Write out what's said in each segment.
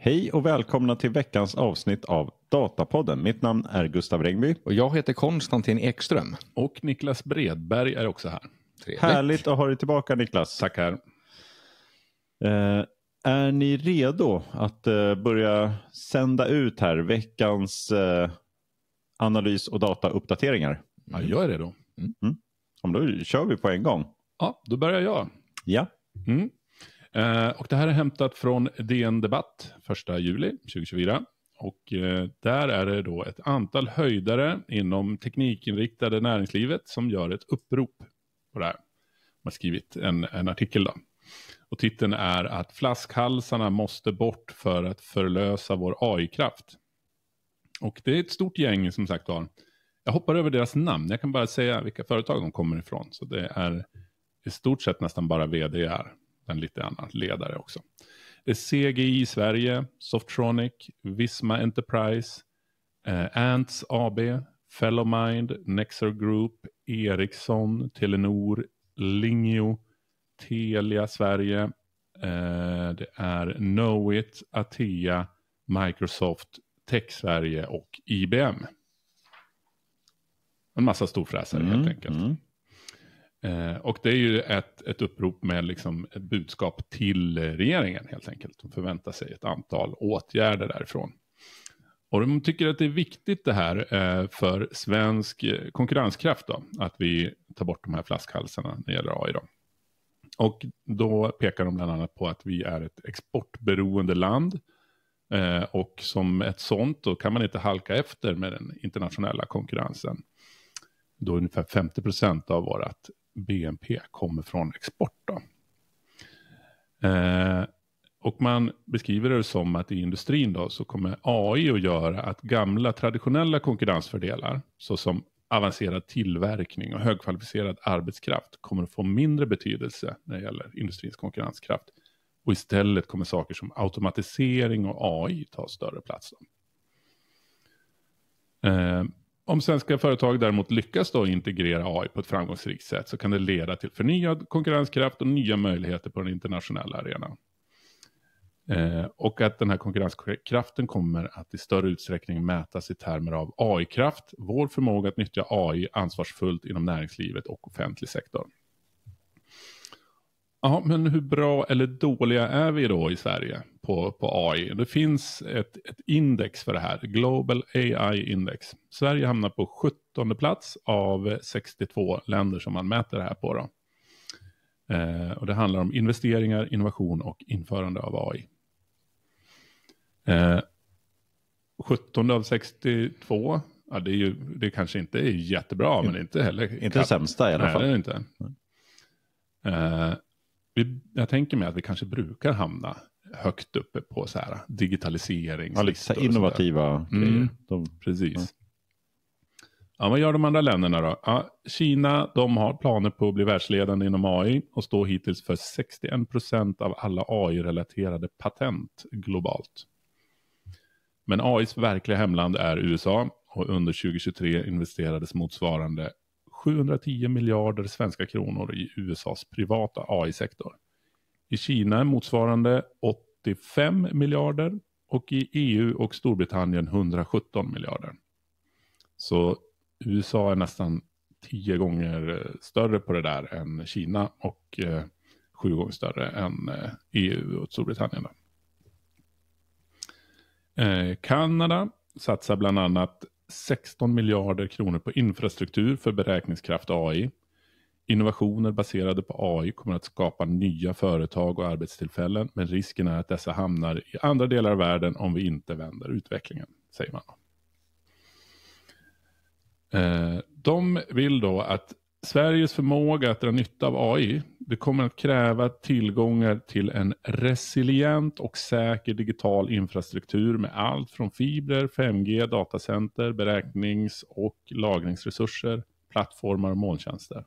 Hej och välkomna till veckans avsnitt av Datapodden. Mitt namn är Gustav Regnby. Och jag heter Konstantin Ekström. Och Niklas Bredberg är också här. Trevligt. Härligt att ha dig tillbaka Niklas. Tackar. Eh, är ni redo att eh, börja sända ut här veckans eh, analys och datauppdateringar? Ja, jag är redo. Mm. Mm. då kör vi på en gång. Ja, då börjar jag. Ja. Mm. Eh, och det här är hämtat från DN Debatt 1 juli 2024. Och eh, där är det då ett antal höjdare inom teknikinriktade näringslivet som gör ett upprop på det här. De har skrivit en, en artikel då. Och titeln är att flaskhalsarna måste bort för att förlösa vår AI-kraft. Och det är ett stort gäng som sagt var. Jag hoppar över deras namn, jag kan bara säga vilka företag de kommer ifrån. Så det är i stort sett nästan bara vd är en lite annan ledare också. Det är CGI Sverige, Softronic, Visma Enterprise, eh, Ants AB, Fellowmind, Nexer Group, Ericsson, Telenor, Lingio, Telia Sverige, eh, det är Knowit, Atea, Microsoft, Tech Sverige och IBM. En massa storfräsare mm, helt enkelt. Mm. Eh, och det är ju ett, ett upprop med liksom ett budskap till regeringen helt enkelt. De förväntar sig ett antal åtgärder därifrån. Och de tycker att det är viktigt det här eh, för svensk eh, konkurrenskraft då, att vi tar bort de här flaskhalsarna när det gäller AI. Då. Och då pekar de bland annat på att vi är ett exportberoende land. och som ett sånt då kan man inte halka efter med den internationella konkurrensen. Då ungefär 50 procent av vårt BNP kommer från export. Eh, och man beskriver det som att i industrin då, så kommer AI att göra att gamla traditionella konkurrensfördelar, såsom avancerad tillverkning och högkvalificerad arbetskraft, kommer att få mindre betydelse när det gäller industrins konkurrenskraft. Och istället kommer saker som automatisering och AI ta större plats. Eh, om svenska företag däremot lyckas då integrera AI på ett framgångsrikt sätt så kan det leda till förnyad konkurrenskraft och nya möjligheter på den internationella arenan. Eh, och att den här konkurrenskraften kommer att i större utsträckning mätas i termer av AI-kraft, vår förmåga att nyttja AI ansvarsfullt inom näringslivet och offentlig sektor. Ja, men hur bra eller dåliga är vi då i Sverige på, på AI? Det finns ett, ett index för det här, Global AI Index. Sverige hamnar på 17 plats av 62 länder som man mäter det här på. Då. Eh, och det handlar om investeringar, innovation och införande av AI. Eh, 17 av 62, ja, det, är ju, det kanske inte är jättebra, men inte heller... Inte sämsta i alla fall. Nej, det är inte. Eh, vi, jag tänker mig att vi kanske brukar hamna högt uppe på så här digitalisering. Ja, lite innovativa grejer. Mm, de, precis. Ja. ja. vad gör de andra länderna då? Ja, Kina de har planer på att bli världsledande inom AI och står hittills för 61 procent av alla AI-relaterade patent globalt. Men AIs verkliga hemland är USA och under 2023 investerades motsvarande 710 miljarder svenska kronor i USAs privata AI-sektor. I Kina motsvarande 85 miljarder och i EU och Storbritannien 117 miljarder. Så USA är nästan tio gånger eh, större på det där än Kina och eh, sju gånger större än EU eh, e och Storbritannien. Eh, Kanada satsar bland annat 16 miljarder kronor på infrastruktur för beräkningskraft AI. Innovationer baserade på AI kommer att skapa nya företag och arbetstillfällen, men risken är att dessa hamnar i andra delar av världen om vi inte vänder utvecklingen, säger man. Eh, de vill då att Sveriges förmåga att dra nytta av AI det kommer att kräva tillgångar till en resilient och säker digital infrastruktur med allt från fibrer, 5G, datacenter, beräknings och lagringsresurser, plattformar och molntjänster.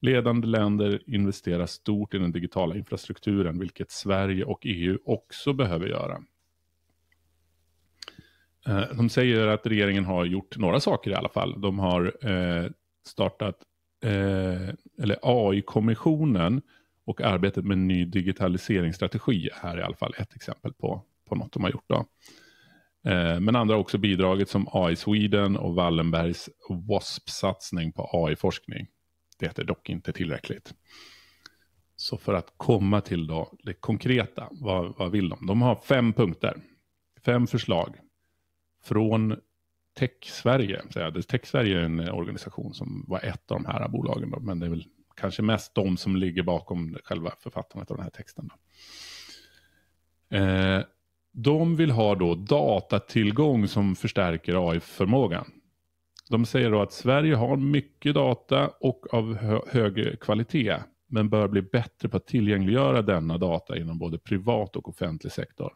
Ledande länder investerar stort i den digitala infrastrukturen, vilket Sverige och EU också behöver göra. Eh, de säger att regeringen har gjort några saker i alla fall. De har eh, startat eh, eller AI-kommissionen och arbetet med ny digitaliseringsstrategi här i alla fall ett exempel på, på något de har gjort. Då. Eh, men andra har också bidragit som AI Sweden och Wallenbergs WASP-satsning på AI-forskning. Det är dock inte tillräckligt. Så för att komma till då det konkreta, vad, vad vill de? De har fem punkter, fem förslag från Tech-Sverige. Tech-Sverige är en eh, organisation som var ett av de här bolagen, då, men det är väl kanske mest de som ligger bakom själva författandet av den här texten. Eh, de vill ha då datatillgång som förstärker AI-förmågan. De säger då att Sverige har mycket data och av hö hög kvalitet, men bör bli bättre på att tillgängliggöra denna data inom både privat och offentlig sektor.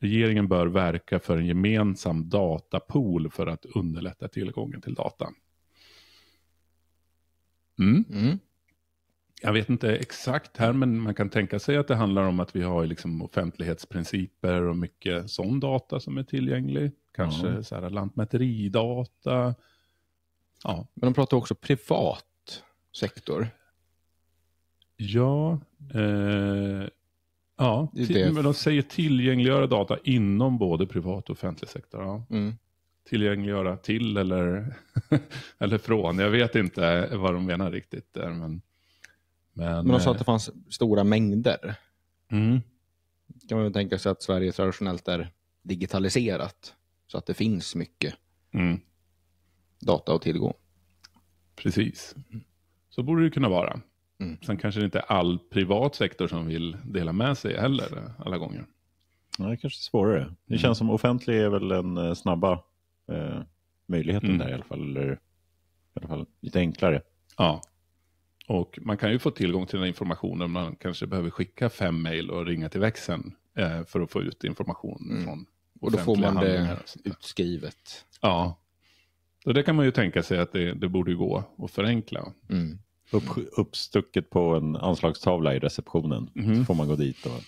Regeringen bör verka för en gemensam datapool för att underlätta tillgången till data. Mm. Mm. Jag vet inte exakt här, men man kan tänka sig att det handlar om att vi har liksom offentlighetsprinciper och mycket sån data som är tillgänglig. Kanske ja. så här lantmäteridata. Ja. Men de pratar också privat sektor. Ja, eh, Ja, men de säger tillgängliggöra data inom både privat och offentlig sektor. Ja. Mm. Tillgängliggöra till eller, eller från. Jag vet inte vad de menar riktigt. Där, men, men, men de sa att eh, det fanns stora mängder. Mm. kan man tänka sig att Sverige traditionellt är digitaliserat. Så att det finns mycket mm. data att tillgå. Precis. Så borde det kunna vara. Mm. Sen kanske det inte är all privat sektor som vill dela med sig heller alla gånger. Nej, det kanske är svårare. Det mm. känns som offentlig är väl den eh, snabba eh, möjligheten mm. där i alla fall. Eller i alla fall lite enklare. Ja, och man kan ju få tillgång till den informationen. Man kanske behöver skicka fem mejl och ringa till växeln eh, för att få ut information mm. från Och då får man det utskrivet. Ja, så det kan man ju tänka sig att det, det borde gå att förenkla. Mm upp, uppstucket på en anslagstavla i receptionen. Mm. Så får man gå dit och...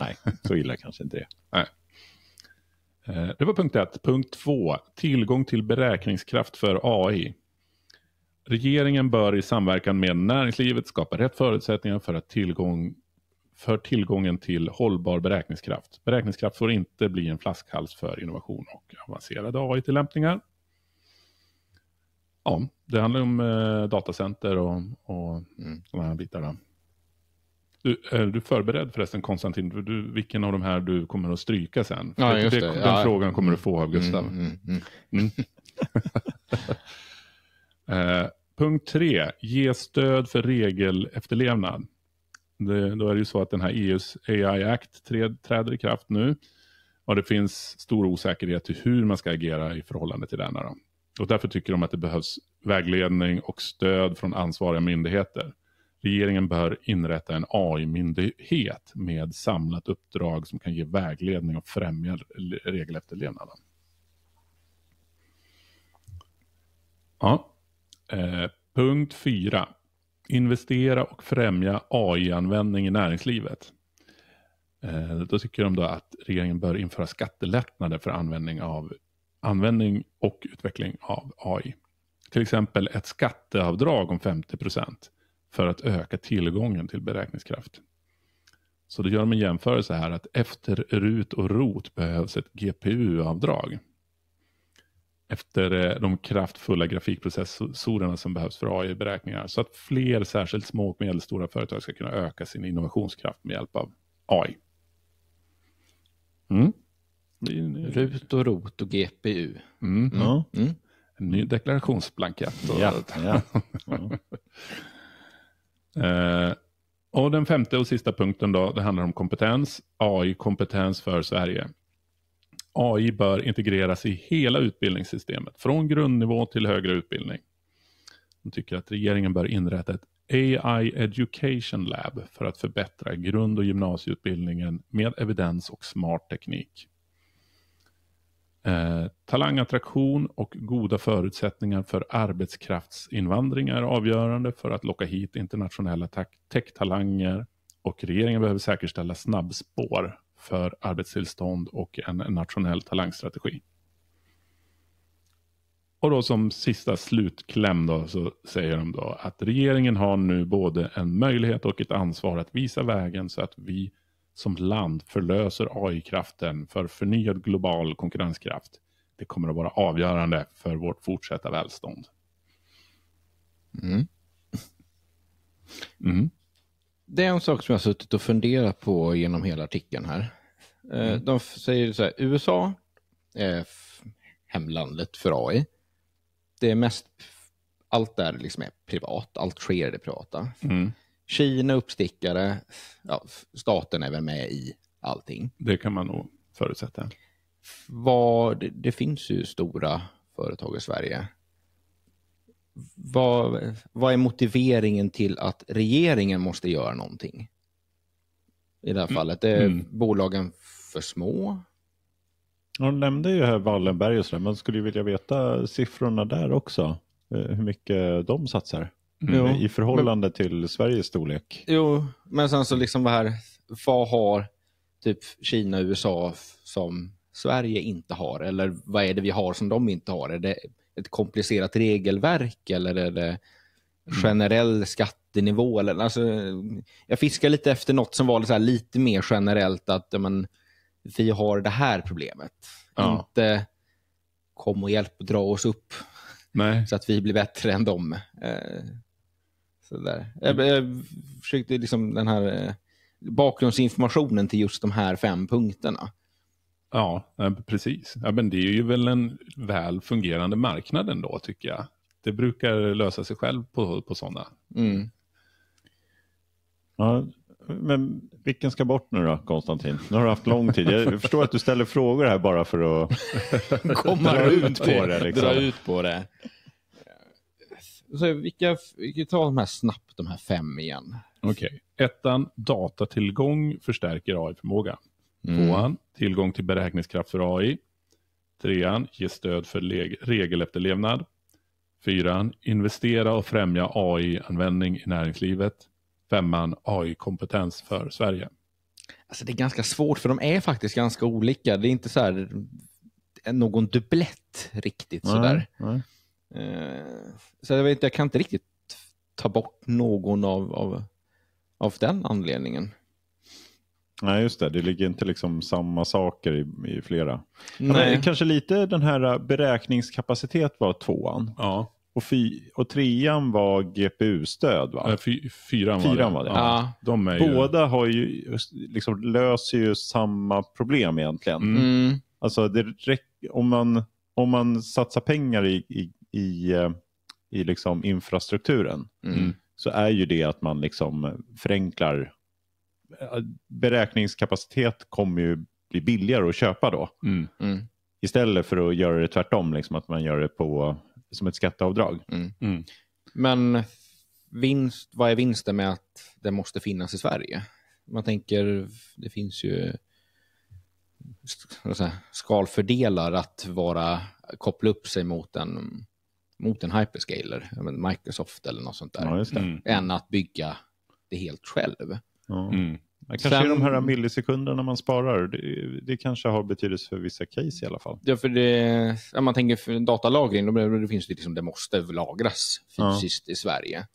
Nej, så illa kanske inte det. Nej. Eh, det var punkt ett. Punkt två. Tillgång till beräkningskraft för AI. Regeringen bör i samverkan med näringslivet skapa rätt förutsättningar för, att tillgång, för tillgången till hållbar beräkningskraft. Beräkningskraft får inte bli en flaskhals för innovation och avancerade AI-tillämpningar. Ja, det handlar om eh, datacenter och, och mm. sådana här bitar. Du, är du förberedd förresten Konstantin, du, vilken av de här du kommer att stryka sen? Ja, det, det. Den ja. frågan kommer du få av mm, Gustav. Mm, mm, mm. mm. eh, punkt tre, ge stöd för regelefterlevnad. Det, då är det ju så att den här EUs AI Act träder i kraft nu. Och det finns stor osäkerhet till hur man ska agera i förhållande till denna. Och därför tycker de att det behövs vägledning och stöd från ansvariga myndigheter. Regeringen bör inrätta en AI-myndighet med samlat uppdrag som kan ge vägledning och främja regelefterlevnaden. Ja. Eh, punkt 4. Investera och främja AI-användning i näringslivet. Eh, då tycker de då att regeringen bör införa skattelättnader för användning av användning och utveckling av AI. Till exempel ett skatteavdrag om 50 för att öka tillgången till beräkningskraft. Så då gör de en jämförelse här att efter RUT och ROT behövs ett GPU-avdrag. Efter eh, de kraftfulla grafikprocessorerna som behövs för AI-beräkningar. Så att fler, särskilt små och medelstora företag ska kunna öka sin innovationskraft med hjälp av AI. Mm. Eh, RUT och ROT och GPU. Mm. mm. Ja. Mm. En ny deklarationsblankett. Och, ja. ja. uh, och den femte och sista punkten då, det handlar om kompetens. AI-kompetens för Sverige. AI bör integreras i hela utbildningssystemet, från grundnivå till högre utbildning. De tycker att regeringen bör inrätta ett AI Education Lab för att förbättra grund och gymnasieutbildningen med evidens och smart teknik. Eh, talangattraktion och goda förutsättningar för arbetskraftsinvandring är avgörande för att locka hit internationella tech-talanger och regeringen behöver säkerställa snabbspår för arbetstillstånd och en nationell talangstrategi. Och då som sista slutkläm då, så säger de då att regeringen har nu både en möjlighet och ett ansvar att visa vägen så att vi som land förlöser AI-kraften för förnyad global konkurrenskraft. Det kommer att vara avgörande för vårt fortsatta välstånd. Mm. Mm. Det är en sak som jag har suttit och funderat på genom hela artikeln här. Eh, mm. De säger så här, USA är hemlandet för AI. Det är mest, allt där liksom är privat, allt sker i det privata. Mm. Kina uppstickare, ja, staten är väl med i allting. Det kan man nog förutsätta. Vad, det, det finns ju stora företag i Sverige. Vad, vad är motiveringen till att regeringen måste göra någonting? I det här mm. fallet, är mm. bolagen för små? De nämnde ju här Wallenberg och sådär. Man skulle ju vilja veta siffrorna där också. Eh, hur mycket de satsar mm. i förhållande men, till Sveriges storlek. Jo, men sen så liksom det här, vad har typ Kina och USA som Sverige inte har? Eller vad är det vi har som de inte har? Är det ett komplicerat regelverk eller är det mm. generell skattenivå? Eller, alltså, jag fiskar lite efter något som var så lite mer generellt att men, vi har det här problemet. Ja. Inte kom och hjälp och dra oss upp Nej. så att vi blir bättre än dem. Eh, där. Jag, jag försökte liksom den här eh, bakgrundsinformationen till just de här fem punkterna. Ja, precis. Ja, men det är ju väl en väl fungerande marknad ändå tycker jag. Det brukar lösa sig själv på, på sådana. Mm. Ja, men vilken ska bort nu då, Konstantin? Nu har du haft lång tid. Jag förstår att du ställer frågor här bara för att komma ut på det. Liksom. Dra ut på det. Så vilka, vi tar de här snabbt, de här fem igen. Okej. Okay. Ettan, datatillgång förstärker AI-förmåga. Mm. Tvåan, tillgång till beräkningskraft för AI. Trean, ge stöd för regelefterlevnad. Fyran, investera och främja AI-användning i näringslivet. Femman, AI-kompetens för Sverige. Alltså det är ganska svårt för de är faktiskt ganska olika. Det är inte så här någon dubblett riktigt nej, sådär. Nej. Eh, så jag, vet, jag kan inte riktigt ta bort någon av, av, av den anledningen. Nej, just det. Det ligger inte liksom samma saker i, i flera. Nej. Men, kanske lite den här äh, beräkningskapacitet var tvåan. Ja. Och, fy, och trean var GPU-stöd va? Fy, fyran, var fyran var det. Var det. Ja. De ju... Båda har ju, liksom, löser ju samma problem egentligen. Mm. Alltså, det räcker, om, man, om man satsar pengar i, i i, eh, i liksom infrastrukturen mm. mm. så är ju det att man liksom förenklar. Eh, beräkningskapacitet kommer ju bli billigare att köpa då. Mm. Mm. Istället för att göra det tvärtom, liksom att man gör det på, som ett skatteavdrag. Mm. Mm. Men vinst, vad är vinsten med att den måste finnas i Sverige? Man tänker, det finns ju skalfördelar att vara, koppla upp sig mot en mot en hyperscaler, Microsoft eller något sånt där, ja, mm. än att bygga det helt själv. Ja. Mm. kanske Sen, är de här millisekunderna man sparar, det, det, kanske har betydelse för vissa case i alla fall. Ja, för det, om man tänker för datalagring, då, då finns det liksom, det måste lagras fysiskt ja. i Sverige.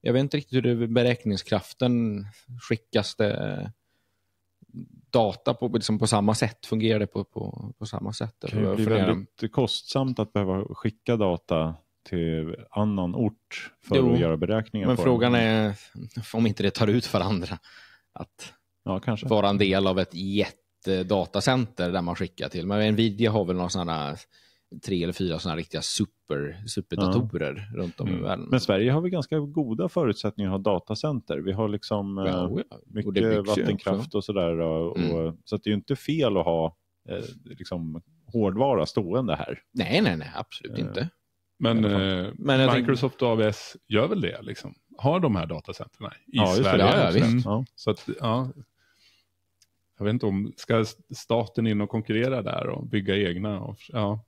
Jag vet inte riktigt hur det, beräkningskraften skickas det data på, liksom på samma sätt? Fungerar det på, på, på samma sätt? Det kan bli väldigt kostsamt att behöva skicka data till annan ort för jo, att göra beräkningar men på frågan dem. är om inte det tar ut varandra. Att ja, kanske. vara en del av ett jättedatacenter där man skickar till. Men Nvidia har väl några sådana tre eller fyra sådana riktiga super, superdatorer ja. runt om mm. i världen. Men Sverige har vi ganska goda förutsättningar att ha datacenter. Vi har liksom ja, eh, ja. mycket och vattenkraft och sådär. Och, mm. och, så det är ju inte fel att ha eh, liksom, hårdvara stående här. Nej, nej, nej, absolut eh. inte. Men, eh, Men Microsoft och AWS gör väl det? Liksom. Har de här datacenterna i ja, Sverige? Ja, ja, mm. ja, Så att, ja, jag vet inte om, ska staten in och konkurrera där och bygga egna? Och, ja.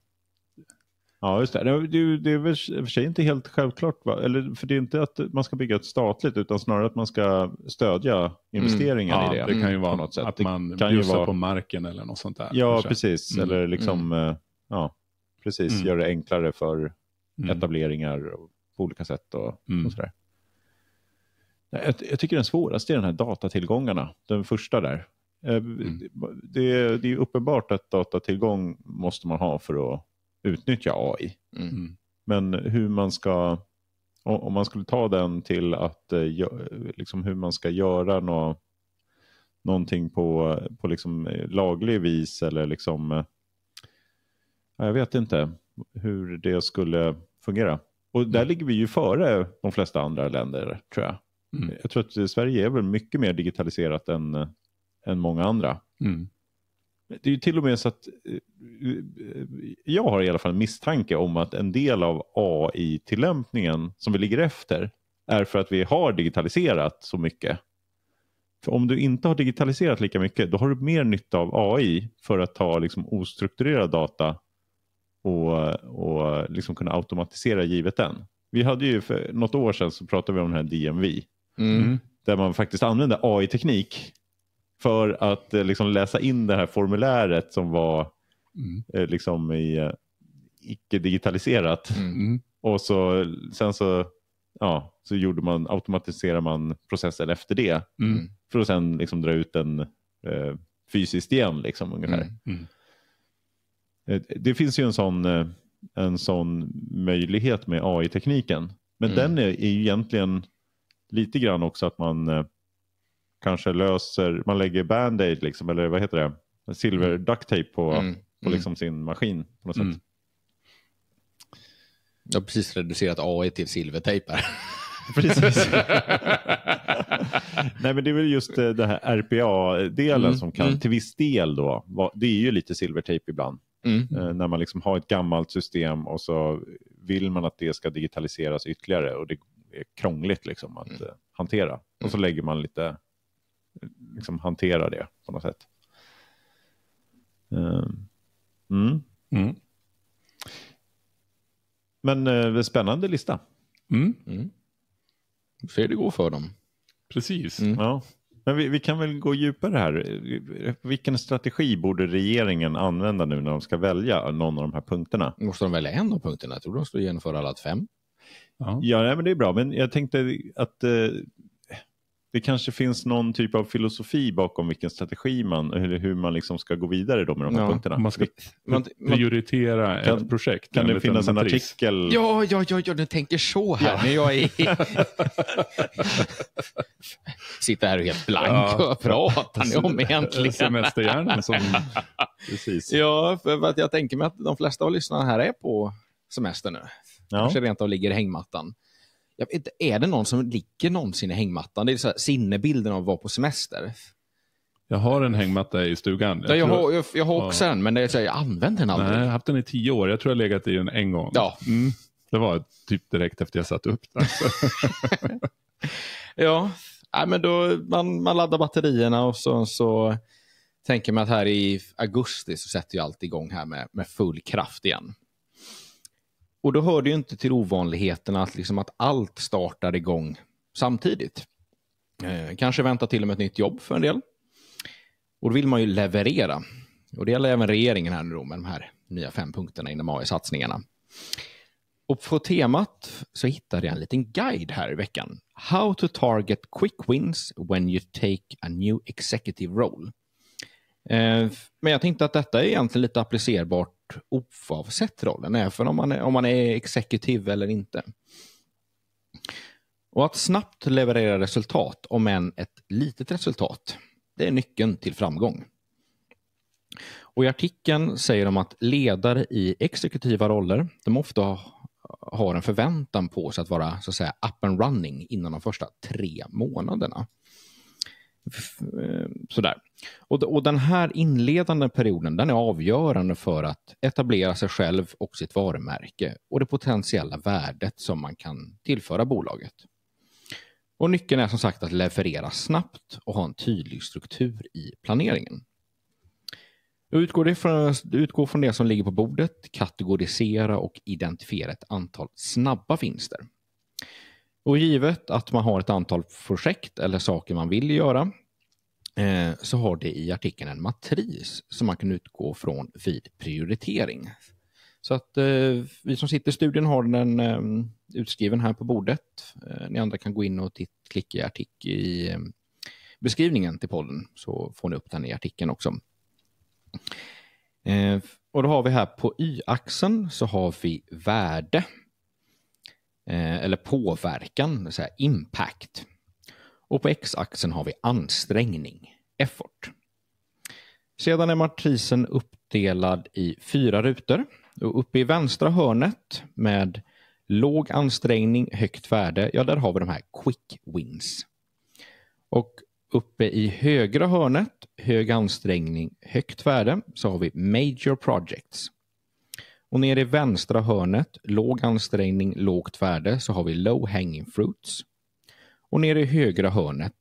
ja, just det. Det, det är väl för sig inte helt självklart, va? Eller, för det är inte att man ska bygga ett statligt utan snarare att man ska stödja mm. investeringar mm. ja, i det. Det kan ju vara något sätt. att man bjussar vara... på marken eller något sånt där. Ja, kanske. precis. Mm. Eller liksom, mm. Eh, ja, precis, mm. gör det enklare för mm. etableringar på olika sätt och, mm. och sådär. Jag, jag, tycker den svåraste är den här datatillgångarna, den första där. Eh, mm. Det, det, är uppenbart att datatillgång måste man ha för att utnyttja AI. Mm. mm. Men hur man ska, om man skulle ta den till att, eh, liksom hur man ska göra nå, någonting på, på liksom eh, laglig vis eller liksom, jag vet inte hur det skulle fungera. Och där mm. ligger vi ju före de flesta andra länder tror jag. Mm. Jag tror att Sverige är väl mycket mer digitaliserat än, eh, än många andra. Mm. Det är ju till och med så att eh, jag har i alla fall en misstanke om att en del av AI-tillämpningen som vi ligger efter är för att vi har digitaliserat så mycket. För om du inte har digitaliserat lika mycket då har du mer nytta av AI för att ta liksom ostrukturerad data och, och liksom kunna automatisera givet den. Vi hade ju för något år sedan så pratade vi om den här DMV. Mm. mm. Där man faktiskt använde AI-teknik för att eh, liksom läsa in det här formuläret som var mm. Eh, liksom i, eh, icke-digitaliserat. Mm. Och så, sen så, ja, så gjorde man, automatiserade man processen efter det. Mm. För att sen liksom dra ut den eh, fysiskt igen. Liksom, ungefär. Mm. mm. Eh, det finns ju en sån, eh, en sån möjlighet med AI-tekniken. Men mm. den är, är ju egentligen lite grann också att man eh, kanske löser, man lägger band-aid liksom, eller vad heter det, silver mm. duct tape på, mm. på mm. liksom sin maskin på något mm. sätt. Jag har precis reducerat AI till silvertejpar. Precis. Nej men det är väl just det här RPA-delen mm. som kan mm. till viss del då, det är ju lite silvertejp ibland. Mm. Eh, när man liksom har ett gammalt system och så vill man att det ska digitaliseras ytterligare och det är krångligt liksom att mm. Eh, hantera. Mm. Och så mm. lägger man lite, eh, liksom hantera det på något sätt. Ehm, mm. Mm. Men eh, spännande lista. Mm. Mm. Se det går för dem. Precis. Ja. Men vi, vi, kan väl gå djupare här. Vilken strategi borde regeringen använda nu när de ska välja någon av de här punkterna? Måste de välja en av punkterna? Jag tror de skulle genomföra alla fem. Ja, ja nej, men det är bra. Men jag tänkte att eh, det kanske finns någon typ av filosofi bakom vilken strategi man, eller hur man liksom ska gå vidare då med de här ja, punkterna. Man ska man, prioritera kan, ett projekt. Kan det finnas en matris. artikel? Ja, ja, ja, ja, du tänker så här ja. när jag är... Sitter här och helt blank. Ja. Vad pratar ni om egentligen? Semesterhjärnan som... Precis. Ja, för att jag tänker mig att de flesta av lyssnarna här är på semester nu. Ja. Kanske rent av ligger i hängmattan jag vet inte, är det någon som ligger någonsin i hängmattan? Det är så här, sinnebilden av att vara på semester. Jag har en hängmatta i stugan. Jag, ja, jag, tror... har, jag, jag har också ja. en, men det är så här, jag använder den aldrig. Nej, jag har haft den i tio år. Jag tror jag har legat i den en gång. Ja. Mm. Det var typ direkt efter jag satt upp den. ja, Nej, men då, man, man laddar batterierna och så, så tänker man att här i augusti så sätter jag allt igång här med, med full kraft igen. Och då hör det ju inte till ovanligheterna att, liksom att allt startar igång samtidigt. Eh, kanske vänta till och med ett nytt jobb för en del. Och då vill man ju leverera. Och det gäller även regeringen här nu då med de här nya fem punkterna inom AI-satsningarna. Och på temat så hittade jag en liten guide här i veckan. How to target quick wins when you take a new executive role. Eh, men jag tänkte att detta är egentligen lite applicerbart oavsett rollen, även om man är, om man är exekutiv eller inte. Och att snabbt leverera resultat, om än ett litet resultat, det är nyckeln till framgång. Och I artikeln säger de att ledare i exekutiva roller, de ofta har en förväntan på sig att vara så att säga, up and running innan de första tre månaderna. Eh, sådär. Och, och den här inledande perioden den är avgörande för att etablera sig själv och sitt varumärke och det potentiella värdet som man kan tillföra bolaget. Och nyckeln är som sagt att leverera snabbt och ha en tydlig struktur i planeringen. Utgå, från, utgå från det som ligger på bordet, kategorisera och identifiera ett antal snabba vinster. Och givet att man har ett antal projekt eller saker man vill göra eh, så har det i artikeln en matris som man kan utgå från vid prioritering. Så att eh, vi som sitter i studien har den eh, utskriven här på bordet. ni andra kan gå in och klicka i, artikeln i beskrivningen till podden så får ni upp den i artikeln också. och då har vi här på y-axeln så har vi värde Eh, eller påverkan, så här, impact. Och på x-axeln har vi ansträngning, effort. Sedan är matrisen uppdelad i fyra rutor. Och uppe i vänstra hörnet med låg ansträngning, högt värde, ja där har vi de här quick wins. Och uppe i högra hörnet, hög ansträngning, högt värde, så har vi major projects. Och nere i vänstra hörnet, låg ansträngning, lågt värde, så har vi low hanging fruits. Och nere i högra hörnet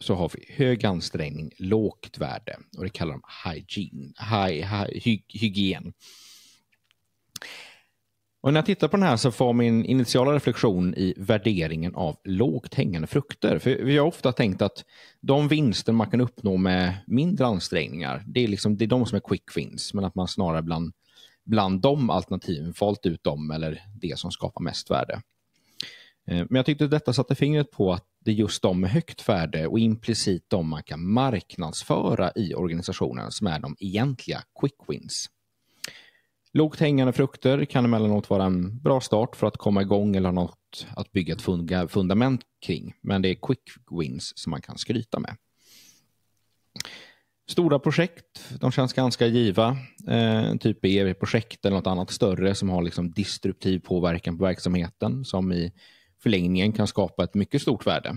så har vi hög ansträngning, lågt värde och det kallar de hygiene, high, hy, hygien. Och när jag tittar på den här så får min initiala reflektion i värderingen av lågt hängande frukter. För vi har ofta tänkt att de vinster man kan uppnå med mindre ansträngningar, det är, liksom, det är de som är quick wins, men att man snarare bland bland de alternativen valt ut dem eller det som skapar mest värde. Eh, men jag tyckte detta satte fingret på att det är just de med högt värde och implicit de man kan marknadsföra i organisationen som är de egentliga quick wins. Lågt hängande frukter kan emellanåt vara en bra start för att komma igång eller något att bygga ett fundament kring. Men det är quick wins som man kan skryta med. Stora projekt, de känns ganska giva. Eh, typ EV-projekt eller något annat större som har liksom destruktiv påverkan på verksamheten som i förlängningen kan skapa ett mycket stort värde.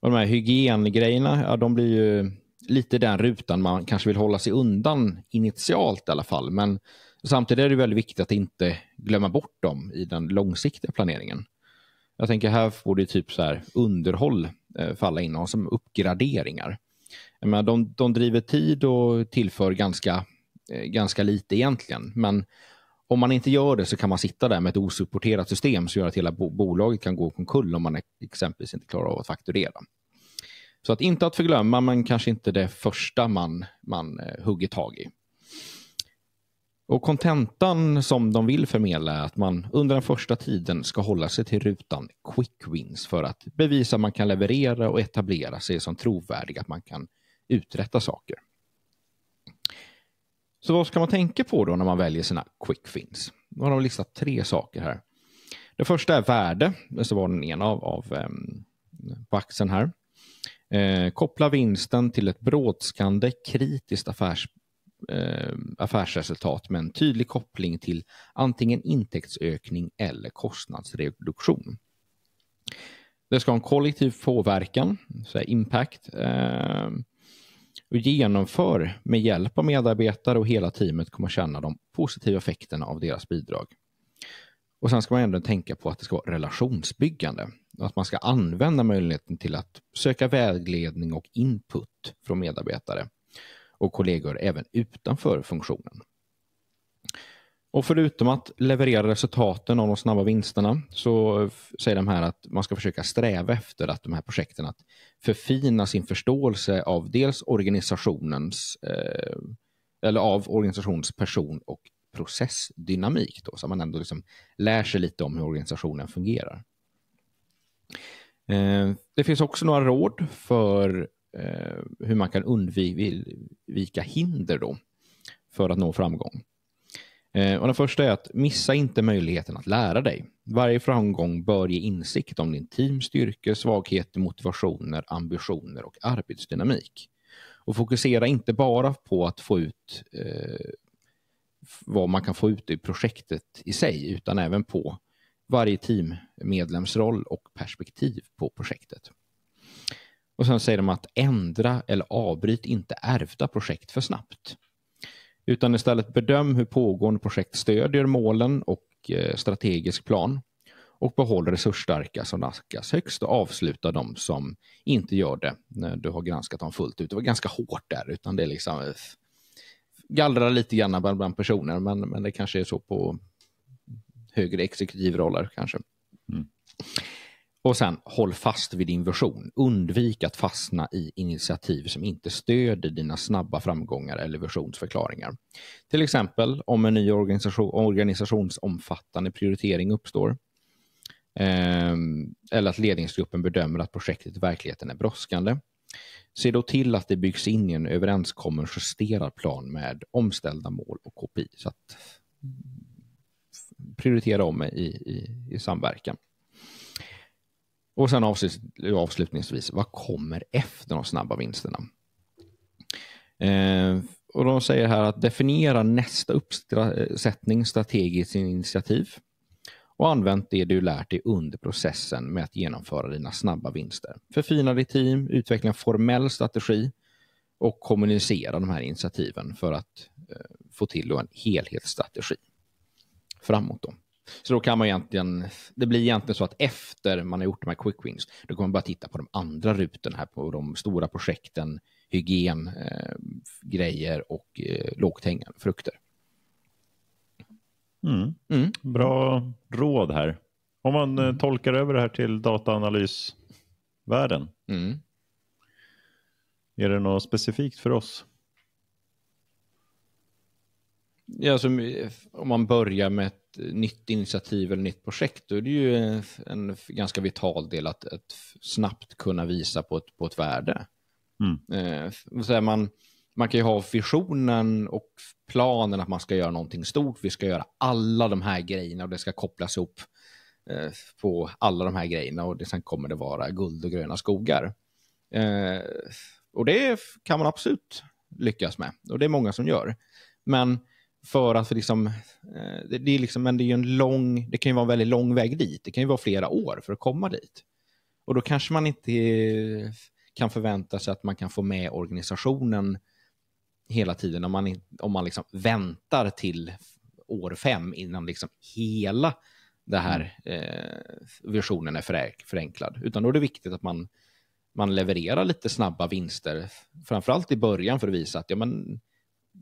Och de här hygiengrejerna, ja, de blir ju lite den rutan man kanske vill hålla sig undan initialt i alla fall. Men samtidigt är det väldigt viktigt att inte glömma bort dem i den långsiktiga planeringen. Jag tänker här borde typ så här underhåll eh, falla in som uppgraderingar. Jag menar, de, de driver tid och tillför ganska, eh, ganska lite egentligen. Men om man inte gör det så kan man sitta där med ett osupporterat system som gör att hela bolaget kan gå omkull om man exempelvis inte klarar av att fakturera. Så att inte att förglömma, men kanske inte det första man, man eh, hugger tag i. Och kontentan som de vill förmedla är att man under den första tiden ska hålla sig till rutan quick wins för att bevisa att man kan leverera och etablera sig som trovärdig, att man kan uträtta saker. Så vad ska man tänka på då när man väljer sina quick fins? Nu har de listat tre saker här. Det första är värde, Det var den ena av, av eh, här. Eh, koppla vinsten till ett brådskande kritiskt affärs, eh, affärsresultat med en tydlig koppling till antingen intäktsökning eller kostnadsreduktion. Det ska ha en kollektiv påverkan, så impact. Eh, och genomför med hjälp av medarbetare och hela teamet kommer känna de positiva effekterna av deras bidrag. Och sen ska man ändå tänka på att det ska vara relationsbyggande. Att man ska använda möjligheten till att söka vägledning och input från medarbetare och kollegor även utanför funktionen. Och Förutom att leverera resultaten av de snabba vinsterna så säger de här att man ska försöka sträva efter att de här projekten att förfina sin förståelse av dels organisationens eh, eller av organisationens person och processdynamik. Då, så man ändå liksom lär sig lite om hur organisationen fungerar. Eh, det finns också några råd för eh, hur man kan undvika hinder då för att nå framgång. Eh, och den första är att missa inte möjligheten att lära dig. Varje framgång bör ge insikt om din teams styrkor, svagheter, motivationer, ambitioner och arbetsdynamik. Och fokusera inte bara på att få ut eh, vad man kan få ut i projektet i sig, utan även på varje teammedlems roll och perspektiv på projektet. Och sen säger de att ändra eller avbryt inte ärvda projekt för snabbt utan istället bedöm hur pågående projekt stödjer målen och eh, strategisk plan och behåll resursstarka som nackas högst och avsluta de som inte gör det när du har granskat dem fullt ut. Det var ganska hårt där, utan det är liksom eh, gallra lite grann bland personer, men, men det kanske är så på högre exekutivroller kanske. Mm. Och sen håll fast vid din version. Undvik att fastna i initiativ som inte stöder dina snabba framgångar eller versionsförklaringar. Till exempel om en ny organisation, organisationsomfattande prioritering uppstår. Eh, eller att ledningsgruppen bedömer att projektet i verkligheten är brådskande. Se då till att det byggs in i en överenskommen justerad plan med omställda mål och KPI. Så att mm, prioritera om i, i, i samverkan. Och sen avslutningsvis, vad kommer efter de snabba vinsterna? Eh, och de säger här att definiera nästa uppsättning strategiskt initiativ och använd det du lärt dig under processen med att genomföra dina snabba vinster. Förfina ditt team, utveckla en formell strategi och kommunicera de här initiativen för att eh, få till en helhetsstrategi framåt. Då. Så då kan man egentligen, det blir egentligen så att efter man har gjort de här quick wins, då kommer man bara titta på de andra rutorna här på de stora projekten, hygien, eh, grejer och eh, lågt hängande frukter. Mm. Mm. Bra råd här. Om man eh, mm. tolkar över det här till dataanalysvärlden. Mm. Är det något specifikt för oss? Ja, alltså, om man börjar med ett nytt initiativ eller nytt projekt, då är det ju en ganska vital del att, att snabbt kunna visa på ett, på ett värde. Mm. Eh, man, man kan ju ha visionen och planen att man ska göra någonting stort, vi ska göra alla de här grejerna och det ska kopplas ihop eh, på alla de här grejerna och det, sen kommer det vara guld och gröna skogar. Eh, och det kan man absolut lyckas med och det är många som gör. Men för att för liksom, eh, det, det är liksom, men det är en lång, det kan ju vara en väldigt lång väg dit. Det kan ju vara flera år för att komma dit. Och då kanske man inte kan förvänta sig att man kan få med organisationen hela tiden om man, om man liksom väntar till år fem innan liksom hela den här mm. eh, versionen är förenklad. Utan då är det viktigt att man, man levererar lite snabba vinster, framförallt i början för att visa att ja, men,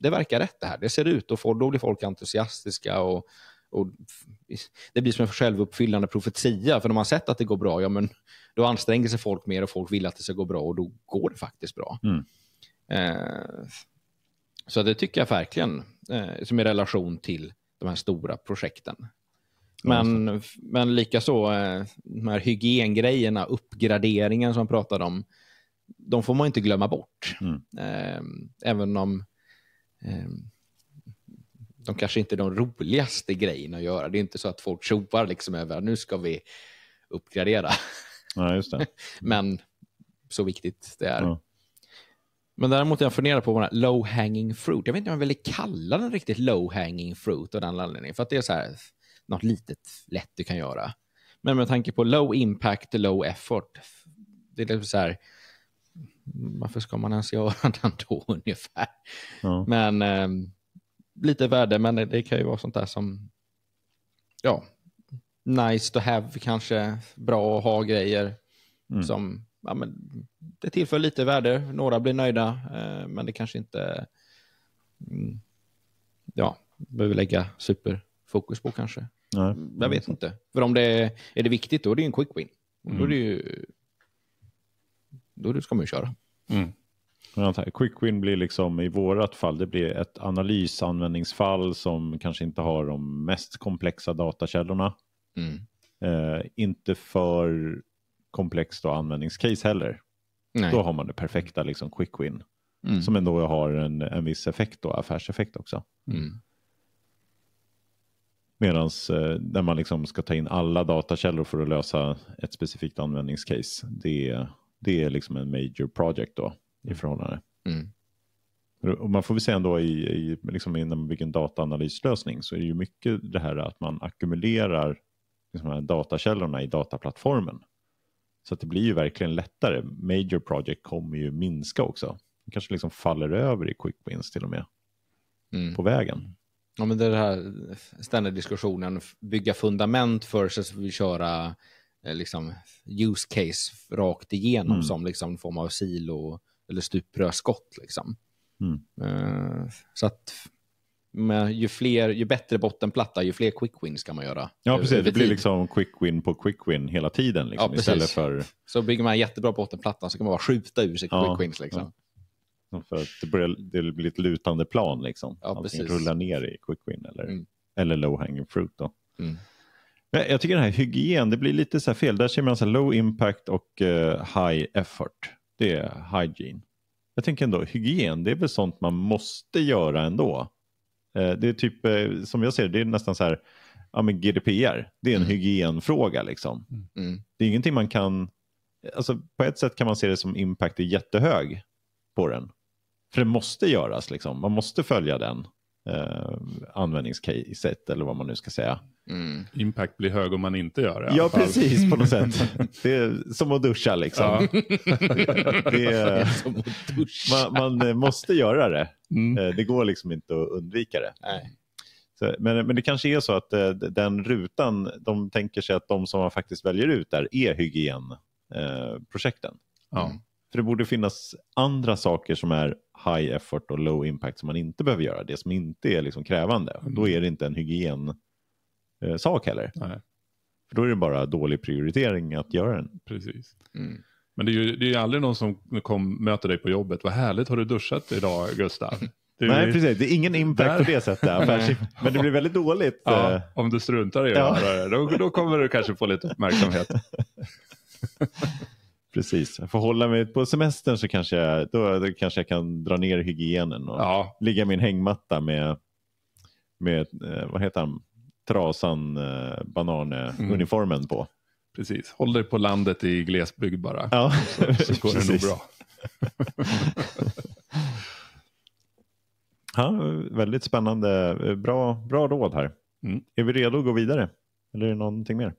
det verkar rätt det här. Det ser ut och får, då blir folk entusiastiska och, och det blir som en självuppfyllande profetia. För när man sett att det går bra, ja men då anstränger sig folk mer och folk vill att det ska gå bra och då går det faktiskt bra. Mm. Eh, så det tycker jag verkligen, eh, som i relation till de här stora projekten. Men, mm. men likaså eh, de här hygiengrejerna, uppgraderingen som man pratade om, de får man inte glömma bort. Mm. Eh, även om Ehm, de kanske inte är de roligaste grejerna att göra. Det är inte så att folk tjoar liksom över nu ska vi uppgradera. Ja, just det. Men så viktigt det är. Ja. Men däremot jag funderar på vad low hanging fruit. Jag vet inte om jag vill kalla den riktigt low hanging fruit av den anledningen. För att det är så här något litet lätt du kan göra. Men med tanke på low impact, low effort. Det är liksom så här, varför ska man ens göra den då ungefär? Ja. Men eh, lite värde, men det kan ju vara sånt där som, ja, nice to have kanske, bra att ha grejer mm. som, ja men det tillför lite värde, några blir nöjda, eh, men det kanske inte, mm, ja, behöver lägga superfokus på kanske. Nej. Jag vet inte. För om det är, är det viktigt, då är det ju en quick win. Mm. Då är det mm. ju då ska man ju köra. Mm. Quick win blir liksom i vårat fall, det blir ett analysanvändningsfall som kanske inte har de mest komplexa datakällorna. Mm. Eh, inte för komplext och användningscase heller. Nej. Då har man det perfekta liksom, quick win. Mm. Som ändå har en, en viss effekt och affärseffekt också. Mm. Medan eh, när man liksom ska ta in alla datakällor för att lösa ett specifikt användningscase, det är det är liksom en major project då i mm. förhållande. Mm. man får väl säga ändå i, i liksom inom vilken dataanalyslösning så är det ju mycket det här att man ackumulerar liksom datakällorna i dataplattformen. Så att det blir ju verkligen lättare. Major project kommer ju minska också. Det kanske liksom faller över i quick wins till och med mm. på vägen. Ja, men det här ständiga diskussionen, bygga fundament för att vi köra Eh, liksom, use case rakt igenom mm. som liksom, form av silo eller stuprörskott. Liksom. Mm. Eh, så att men ju, fler, ju bättre bottenplatta, ju fler quick wins ska man göra. Ja, precis. Det blir liksom quick win på quick win hela tiden. Liksom, ja, istället för... Så bygger man en jättebra bottenplatta så kan man bara skjuta ur sig ja, quick wins. Liksom. Ja. För att det, börjar, det blir ett lutande plan. Liksom. Ja, Allting precis. rullar ner i quick win eller, mm. eller low hanging fruit. Då. Mm. Jag tycker den här hygien, det blir lite så fel. Där ser man så low impact och eh, high effort. Det är hygien. Jag tänker ändå, hygien, det är väl sånt man måste göra ändå. Eh, det är typ, eh, som jag ser det, det är nästan så här, ja men GDPR, det är en mm. hygienfråga liksom. Mm. mm. Det är ingenting man kan, alltså på ett sätt kan man se det som impact är jättehög på den. För det måste göras liksom, man måste följa den eh, användningscaset eller vad man nu ska säga. Mm. Impact blir hög om man inte gör det. Ja, precis på något sätt. Det är som att duscha liksom. Ja. Det är, som att duscha. Man, man, eh, måste göra det. Mm. Eh, det går liksom inte att undvika det. Nej. Så, men, men det kanske är så att eh, den rutan, de tänker sig att de som man faktiskt väljer ut där är hygienprojekten. Eh, ja. För det borde finnas andra saker som är high effort och low impact som man inte behöver göra, det som inte är liksom krävande, mm. då är det inte en hygien eh, sak heller. Nej. För då är det bara dålig prioritering att göra den. Precis. Mm. Men det är, ju, det är aldrig någon som kom, möter dig på jobbet. Vad härligt, har du duschat idag Gustav? Du, Nej, precis. Det är ingen impact där. på det sättet. men det blir väldigt dåligt. Ja, eh... om du struntar i att ja. göra det, då, då kommer du kanske få lite uppmärksamhet. Precis, jag får hålla mig på semestern så kanske jag, då, då kanske jag kan dra ner hygienen och ja. ligga i min hängmatta med, med eh, vad heter han, trasan, eh, bananuniformen mm. på. Precis, håll dig på landet i glesbygd bara. Ja. Så, så går det nog bra. ja, väldigt spännande, bra, bra råd här. Mm. Är vi redo att gå vidare? Eller är det någonting mer?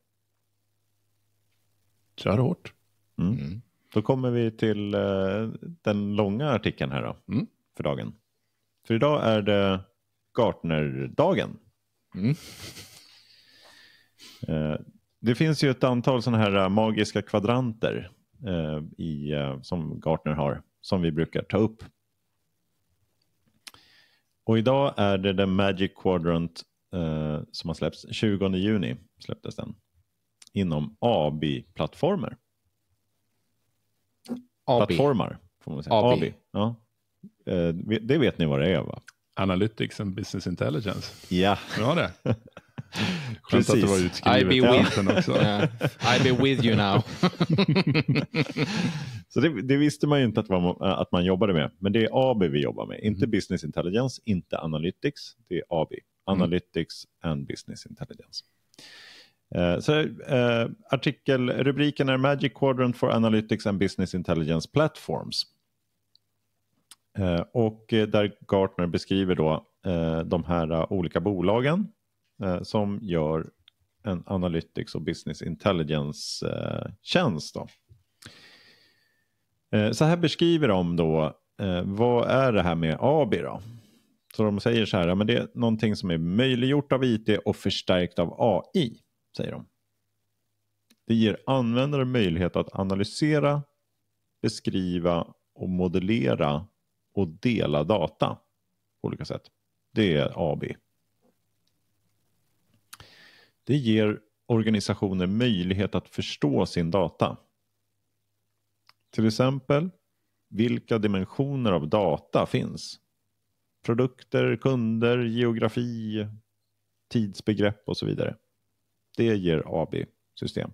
Kör hårt. Mm. Mm. Då kommer vi till eh, den långa artikeln här då, mm. för dagen. För idag är det Gartnerdagen. Mm. Eh, det finns ju ett antal sådana här eh, magiska kvadranter eh, i, eh, som Gartner har som vi brukar ta upp. Och idag är det The Magic Quadrant eh, som har släppts. 20 juni släpptes den inom AB-plattformar plattformar. AB. AB. Ja. Eh, det vet ni vad det är va? Analytics and Business Intelligence. Ja. Du det. Skönt att det var utskrivet. I'll be with, också. Yeah. I be with you now. så det, det, visste man ju inte att man, eh, att man jobbade med. Men det är AB vi jobbar med. Inte mm. Business Intelligence, inte Analytics. Det är AB. Mm. Analytics mm. and Business Intelligence. Uh, så, uh, eh, artikelrubriken är Magic Quadrant for Analytics and Business Intelligence Platforms. Uh, och där Gartner beskriver då de här olika bolagen som gör en Analytics och Business Intelligence-tjänst. så här beskriver de då, vad är det här med AB då? Så de säger så här, ja, men det är någonting som är möjliggjort av IT och förstärkt av AI säger de. Det ger användare möjlighet att analysera, beskriva och modellera och dela data på olika sätt. Det är AB. Det ger organisationer möjlighet att förstå sin data. Till exempel vilka dimensioner av data finns. Produkter, kunder, geografi, tidsbegrepp och så vidare. Det ger AB-system.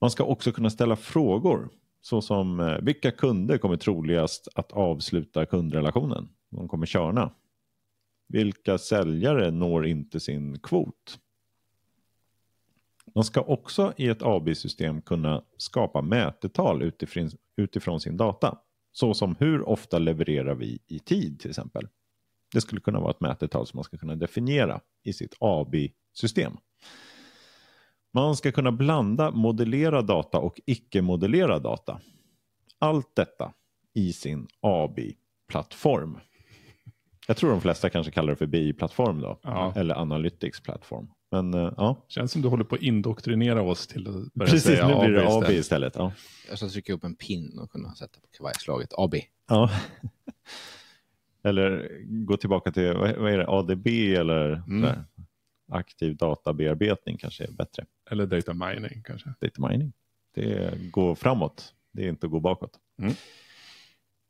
Man ska också kunna ställa frågor såsom eh, vilka kunder kommer troligast att avsluta kundrelationen? De kommer körna. Vilka säljare når inte sin kvot? Man ska också i ett AB-system kunna skapa mätetal utifrån, utifrån sin data. Såsom hur ofta levererar vi i tid till exempel. Det skulle kunna vara ett mätetal som man ska kunna definiera i sitt ABI-system. Man ska kunna blanda modellerad data och icke-modellerad data. Allt detta i sin ABI-plattform. Jag tror de flesta kanske kallar det för BI-plattform då, ja. eller Analytics-plattform. Men, eh, ja. Känns som du håller på att indoktrinera oss till att börja Precis, säga nu blir det AB istället. istället ja. Jag ska trycka upp en pin och kunna sätta på kavajslaget AB. Ja eller gå tillbaka till vad är det, ADB eller mm. aktiv databearbetning kanske är bättre. Eller data mining kanske. Data mining. Det går framåt, det är inte att gå bakåt. Mm.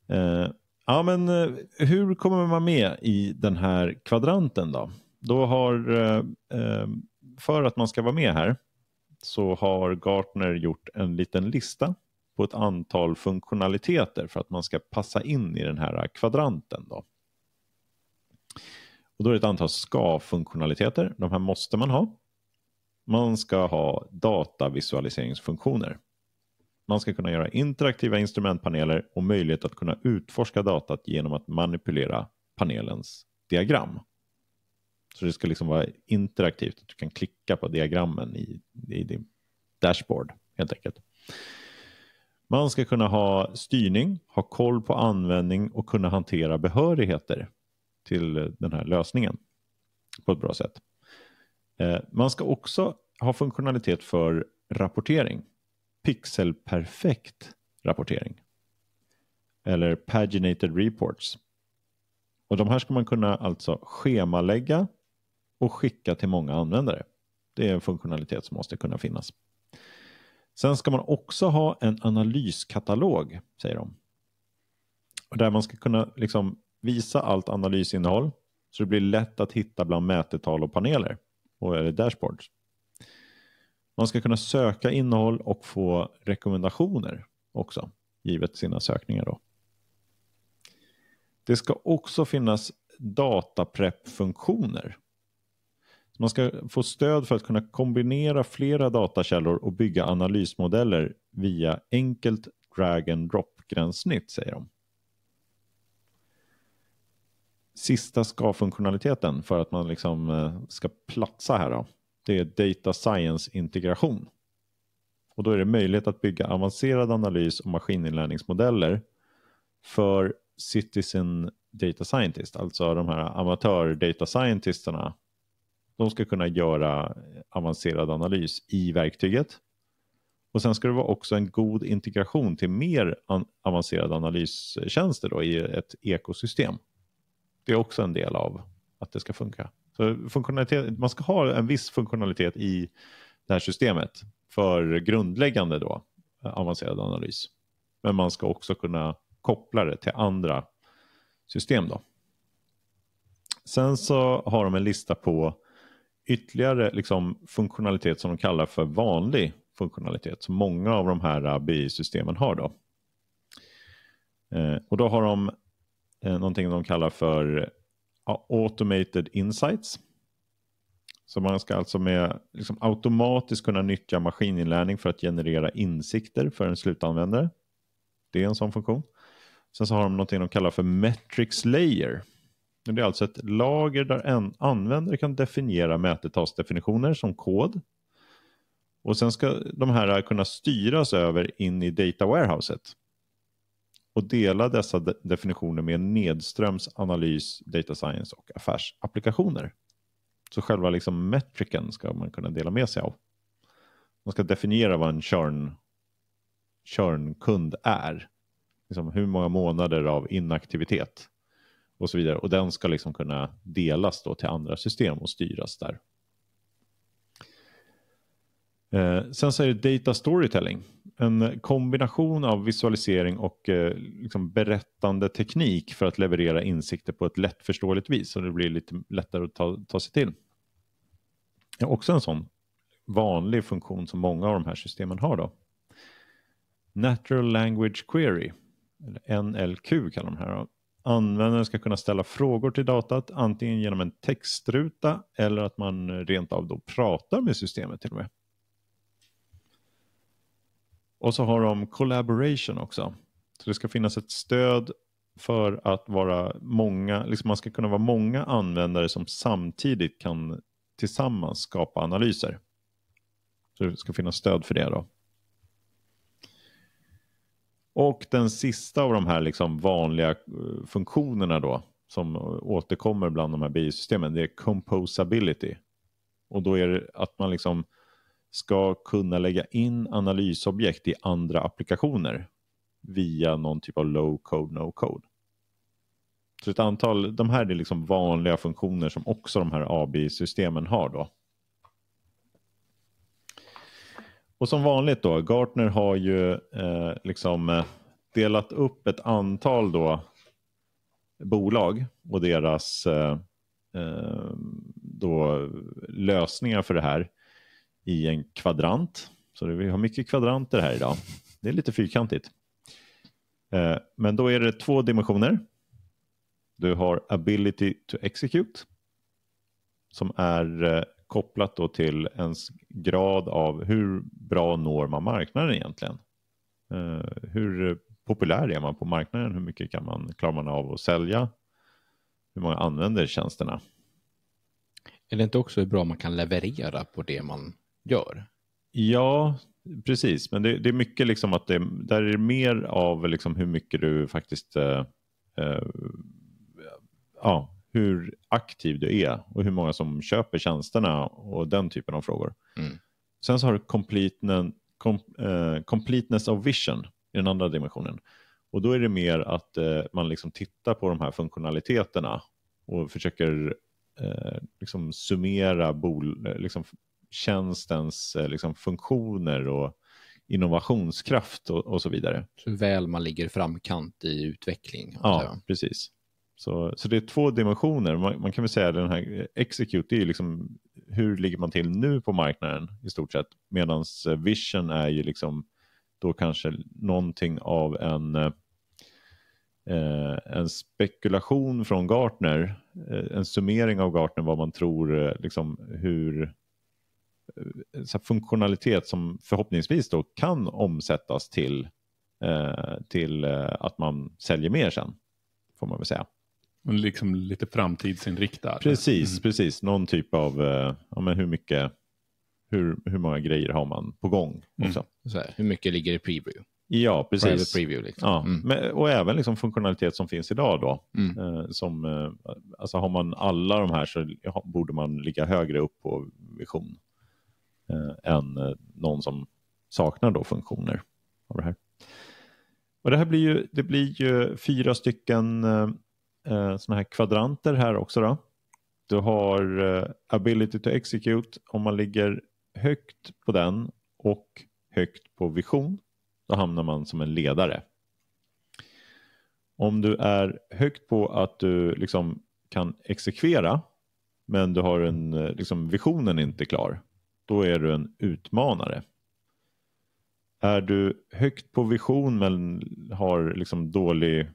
Eh, ja, men eh, hur kommer man med i den här kvadranten då? Då har, eh, eh, för att man ska vara med här så har Gartner gjort en liten lista på ett antal funktionaliteter för att man ska passa in i den här kvadranten. Då. Och då är det ett antal ska-funktionaliteter. De här måste man ha. Man ska ha datavisualiseringsfunktioner. Man ska kunna göra interaktiva instrumentpaneler och möjlighet att kunna utforska datat genom att manipulera panelens diagram. Så det ska liksom vara interaktivt, att du kan klicka på diagrammen i, i din dashboard helt enkelt. Man ska kunna ha styrning, ha koll på användning och kunna hantera behörigheter till eh, den här lösningen på ett bra sätt. Eh, man ska också ha funktionalitet för rapportering. Pixelperfekt rapportering. Eller paginated reports. Och de här ska man kunna alltså schemalägga och skicka till många användare. Det är en funktionalitet som måste kunna finnas. Sen ska man också ha en analyskatalog, säger de. Och där man ska kunna liksom visa allt analysinnehåll så det blir lätt att hitta bland mätetal och paneler och eller dashboards. Man ska kunna söka innehåll och få rekommendationer också, givet sina sökningar. Då. Det ska också finnas datapreppfunktioner man ska få stöd för att kunna kombinera flera datakällor och bygga analysmodeller via enkelt drag and drop-gränssnitt, säger de. Sista ska-funktionaliteten för att man liksom eh, ska platsa här då, det är data science-integration. Och då är det möjligt att bygga avancerad analys och maskininlärningsmodeller för citizen data scientist, alltså de här amatör data scientisterna de ska kunna göra avancerad analys i verktyget. Och sen ska det vara också en god integration till mer an avancerade analystjänster då, i ett ekosystem. Det är också en del av att det ska funka. Så funktionalitet, man ska ha en viss funktionalitet i det här systemet för grundläggande då, eh, avancerad analys. Men man ska också kunna koppla det till andra system. Då. Sen så har de en lista på ytterligare liksom, funktionalitet som de kallar för vanlig funktionalitet som många av de här äh, BI-systemen har. Då. Eh, och då har de eh, någonting de kallar för automated insights. Så man ska alltså med liksom, automatiskt kunna nyttja maskininlärning för att generera insikter för en slutanvändare. Det är en sån funktion. Sen så har de någonting de kallar för metrics layer det är alltså ett lager där en användare kan definiera mätetalsdefinitioner som kod. Och sen ska de här kunna styras över in i data warehouset och dela dessa de definitioner med nedströms analys, data science och affärsapplikationer. Så själva liksom metricen ska man kunna dela med sig av. Man ska definiera vad en churn, churn är. Liksom hur många månader av inaktivitet och så vidare. Och den ska liksom kunna delas då till andra system och styras där. Eh, sen så är det data storytelling. En kombination av visualisering och eh, liksom berättande teknik för att leverera insikter på ett lättförståeligt vis så det blir lite lättare att ta, ta sig till. Det är också en sån vanlig funktion som många av de här systemen har. Då. Natural Language Query, eller NLQ kallar de här. Användaren ska kunna ställa frågor till datat antingen genom en textruta eller att man rent av då pratar med systemet till och med. Och så har de collaboration också. Så det ska finnas ett stöd för att vara många, liksom man ska kunna vara många användare som samtidigt kan tillsammans skapa analyser. Så det ska finnas stöd för det då. Och den sista av de här liksom vanliga eh, funktionerna då som eh, återkommer bland de här BI-systemen det är composability. Och då är det att man liksom ska kunna lägga in analysobjekt i andra applikationer via någon typ av low code, no code. Så ett antal, de här är liksom vanliga funktioner som också de här ABI-systemen har då. Och som vanligt då, Gartner har ju eh, liksom eh, delat upp ett antal då bolag och deras eh, eh, då lösningar för det här i en kvadrant. Så vi har mycket kvadranter här idag. Det är lite fyrkantigt. Eh, men då är det två dimensioner. Du har ability to execute som är eh, kopplat då till ens grad av hur bra når man marknaden egentligen? Eh, hur populär är man på marknaden? Hur mycket kan man, klarar man av att sälja? Hur många använder tjänsterna? Är det inte också hur bra man kan leverera på det man gör? Ja, precis. Men det, det är mycket liksom att det där är mer av liksom hur mycket du faktiskt eh, eh, ja, hur aktiv du är och hur många som köper tjänsterna och den typen av frågor. Mm. Sen så har du completeness, com, eh, completeness of vision i den andra dimensionen. Och då är det mer att eh, man liksom tittar på de här funktionaliteterna och försöker eh, liksom summera bol, eh, liksom, tjänstens eh, liksom, funktioner och innovationskraft och, och, så vidare. Så väl man ligger framkant i utveckling. Ja, precis. Så, så det är två dimensioner. Man, man kan väl säga att den här eh, Execute, är ju liksom hur ligger man till nu på marknaden i stort sett? Medan eh, Vision är ju liksom då kanske någonting av en, eh, eh, en spekulation från Gartner, eh, en summering av Gartner vad man tror, eh, liksom hur så funktionalitet som förhoppningsvis då kan omsättas till, till att man säljer mer sen, får man väl säga. Men liksom lite framtidsinriktad. Precis, mm. precis. Någon typ av, eh, ja, men hur mycket, hur, hur många grejer har man på gång mm. också? Mm. Här, hur mycket ligger i preview? Ja, precis. Preview, liksom. ja. Mm. Men, och även liksom funktionalitet som finns idag. Då. Mm. Eh, som, eh, alltså har man alla de här så borde man ligga högre upp på vision eh, än eh, någon som saknar då funktioner. Av det, här. Och det här blir ju, det blir ju fyra stycken eh, eh, såna här kvadranter här också. Då. Du har eh, ability to execute om man ligger högt på den och högt på vision. Då hamnar man som en ledare. Om du är högt på att du liksom kan exekvera men du har en, eh, liksom, visionen inte klar, då är du en utmanare. Är du högt på vision men har liksom dålig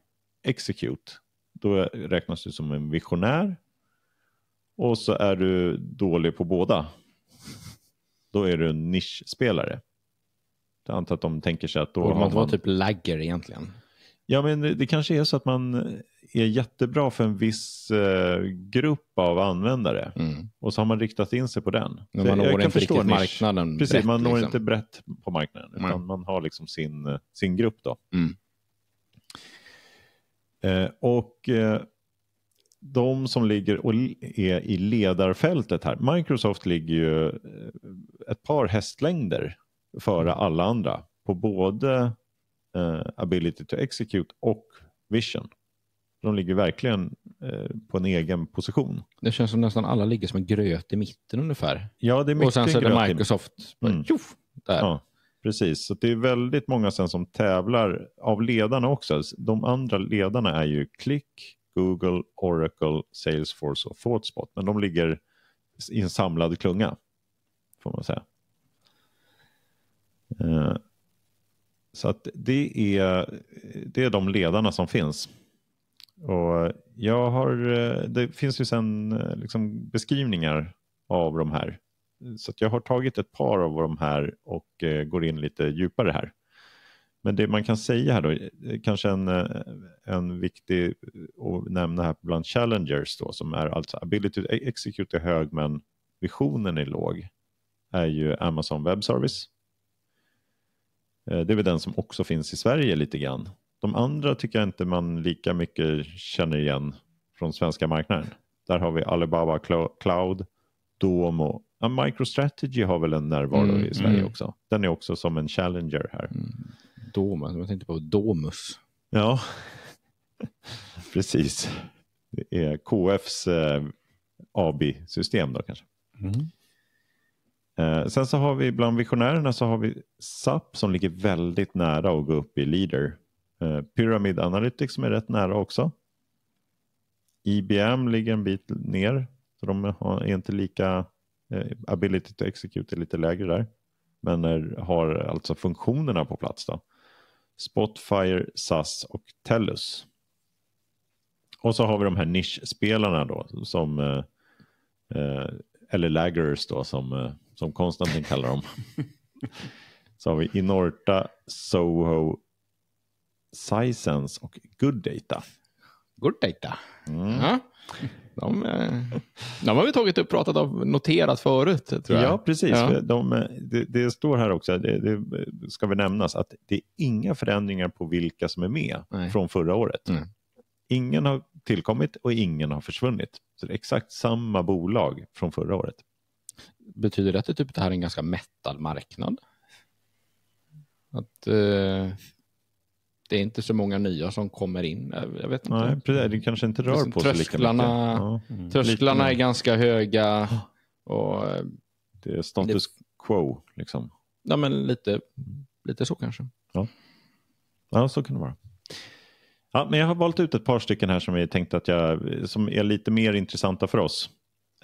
execute, då räknas du som en visionär. Och så är du dålig på båda. Då är du en nischspelare. Jag antar att de tänker sig att då Borde man, vara typ lagger egentligen? Ja, men det, det, kanske är så att man är jättebra för en viss eh, grupp av användare. Mm. Och så har man riktat in sig på den. Men man når inte riktigt marknaden Precis, brett, man når liksom. inte brett på marknaden. Utan mm. man har liksom sin, eh, sin grupp då. Mm. Eh, och eh, de som ligger och är i ledarfältet här, Microsoft ligger ju eh, ett par hästlängder före alla andra på både eh, ability to execute och vision. De ligger verkligen eh, på en egen position. Det känns som nästan alla ligger som en gröt i mitten ungefär. Ja, det är mycket Och sen sätter Microsoft mm. tjoff, där. Ja. Precis, så det är väldigt många sen som tävlar av ledarna också. De andra ledarna är ju Click, Google, Oracle, Salesforce och Thoughtspot. Men de ligger i en samlad klunga, får man säga. Eh, så att det är, det är de ledarna som finns. Och jag har, eh, det finns ju sen eh, liksom beskrivningar av de här så jag har tagit ett par av de här och eh, går in lite djupare här. Men det man kan säga här då, eh, kanske en, eh, en viktig att nämna här bland challengers då, som är alltså ability to e-, execute är hög men visionen är låg, är ju Amazon Web Service. Det är väl den som också finns i Sverige lite grann. De andra tycker jag inte man lika mycket känner igen från svenska marknaden. Där har vi Alibaba Cloud, Domo Ja, MicroStrategy har väl en närvaro mm, i Sverige mm. också. Den är också som en challenger här. Mm. Domus, jag tänkte på Domus. Ja, precis. Det är KFs eh, AB-system då kanske. Mm. Eh, sen så har vi bland visionärerna så har vi SAP som ligger väldigt nära att gå upp i leader. Eh, Pyramid Analytics som är rätt nära också. IBM ligger en bit ner. Så de är inte lika Eh, ability to execute är lite lägre där. Men är, har alltså funktionerna på plats då. Spotfire, SAS och Tellus. Och så har vi de här nischspelarna då som eh, eh eller laggers då som, eh, som Konstantin kallar dem. så har vi Inorta, Soho, Sisense och Good Data. Good Data. Mm. Ja. De, eh, de har vi tagit upp, pratat om, noterat förut. Tror jag. Ja, precis. Ja. De, eh, det, det, står här också, det, det ska vi nämnas, att det är inga förändringar på vilka som är med Nej. från förra året. Mm. Ingen har tillkommit och ingen har försvunnit. Så det är exakt samma bolag från förra året. Betyder det att det, typ, det här är en ganska mättad marknad? Att... Eh det är inte så många nya som kommer in. Jag vet inte. Nej, precis. Det kanske inte rör liksom på sig lika mycket. Ja. Mm. Trösklarna är ganska höga. Och det är status det, quo. Liksom. Ja, men lite, lite så kanske. Ja. ja, så kan det vara. Ja, men jag har valt ut ett par stycken här som, vi tänkte att jag, som är lite mer intressanta för oss.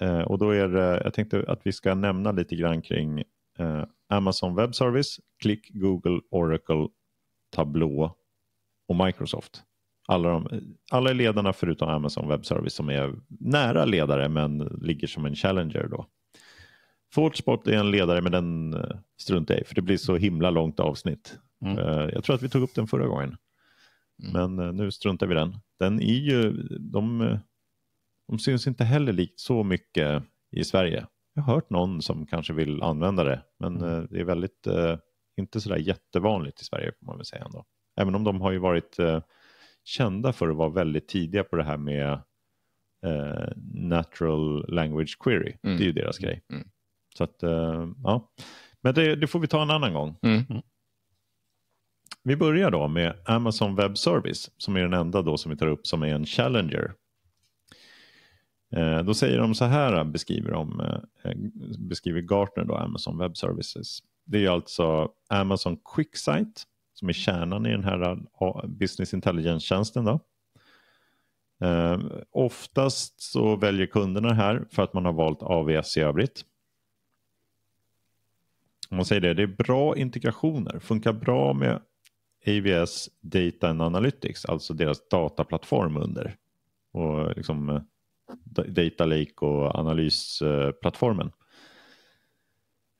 Eh, och då är jag tänkte att vi ska nämna lite grann kring eh, Amazon Web Service, Click, Google, Oracle, Tableau och Microsoft. Alla, de, alla ledarna förutom Amazon Web Service som är nära ledare men ligger som en challenger då. Thought är en ledare men den eh, struntar jag i för det blir så himla långt avsnitt. Mm. Eh, jag tror att vi tog upp den förra gången. Mm. Men eh, nu struntar vi den. Den är ju, de, de syns inte heller likt så mycket i Sverige. Jag har hört någon som kanske vill använda det men mm. det är väldigt, inte sådär jättevanligt i Sverige får man väl säga ändå. Även om de har ju varit eh, kända för att vara väldigt tidiga på det här med eh, natural language query. Mm. Det är ju mm. deras grej. Mm. Så att, eh, ja. Men det, det, får vi ta en annan gång. Mm. Mm. Vi börjar då med Amazon Web Service som är den enda då som vi tar upp som är en challenger. Då säger de så här, beskriver, de, beskriver Gartner då Amazon Web Services. Det är alltså Amazon Quicksite som är kärnan i den här eh, business intelligence-tjänsten. Eh, oftast så väljer kunderna här för att man har valt AVS i övrigt. man säger det, det är bra integrationer, funkar bra med AVS Data and Analytics, alltså deras dataplattform under. Och liksom eh, Data Lake och analysplattformen.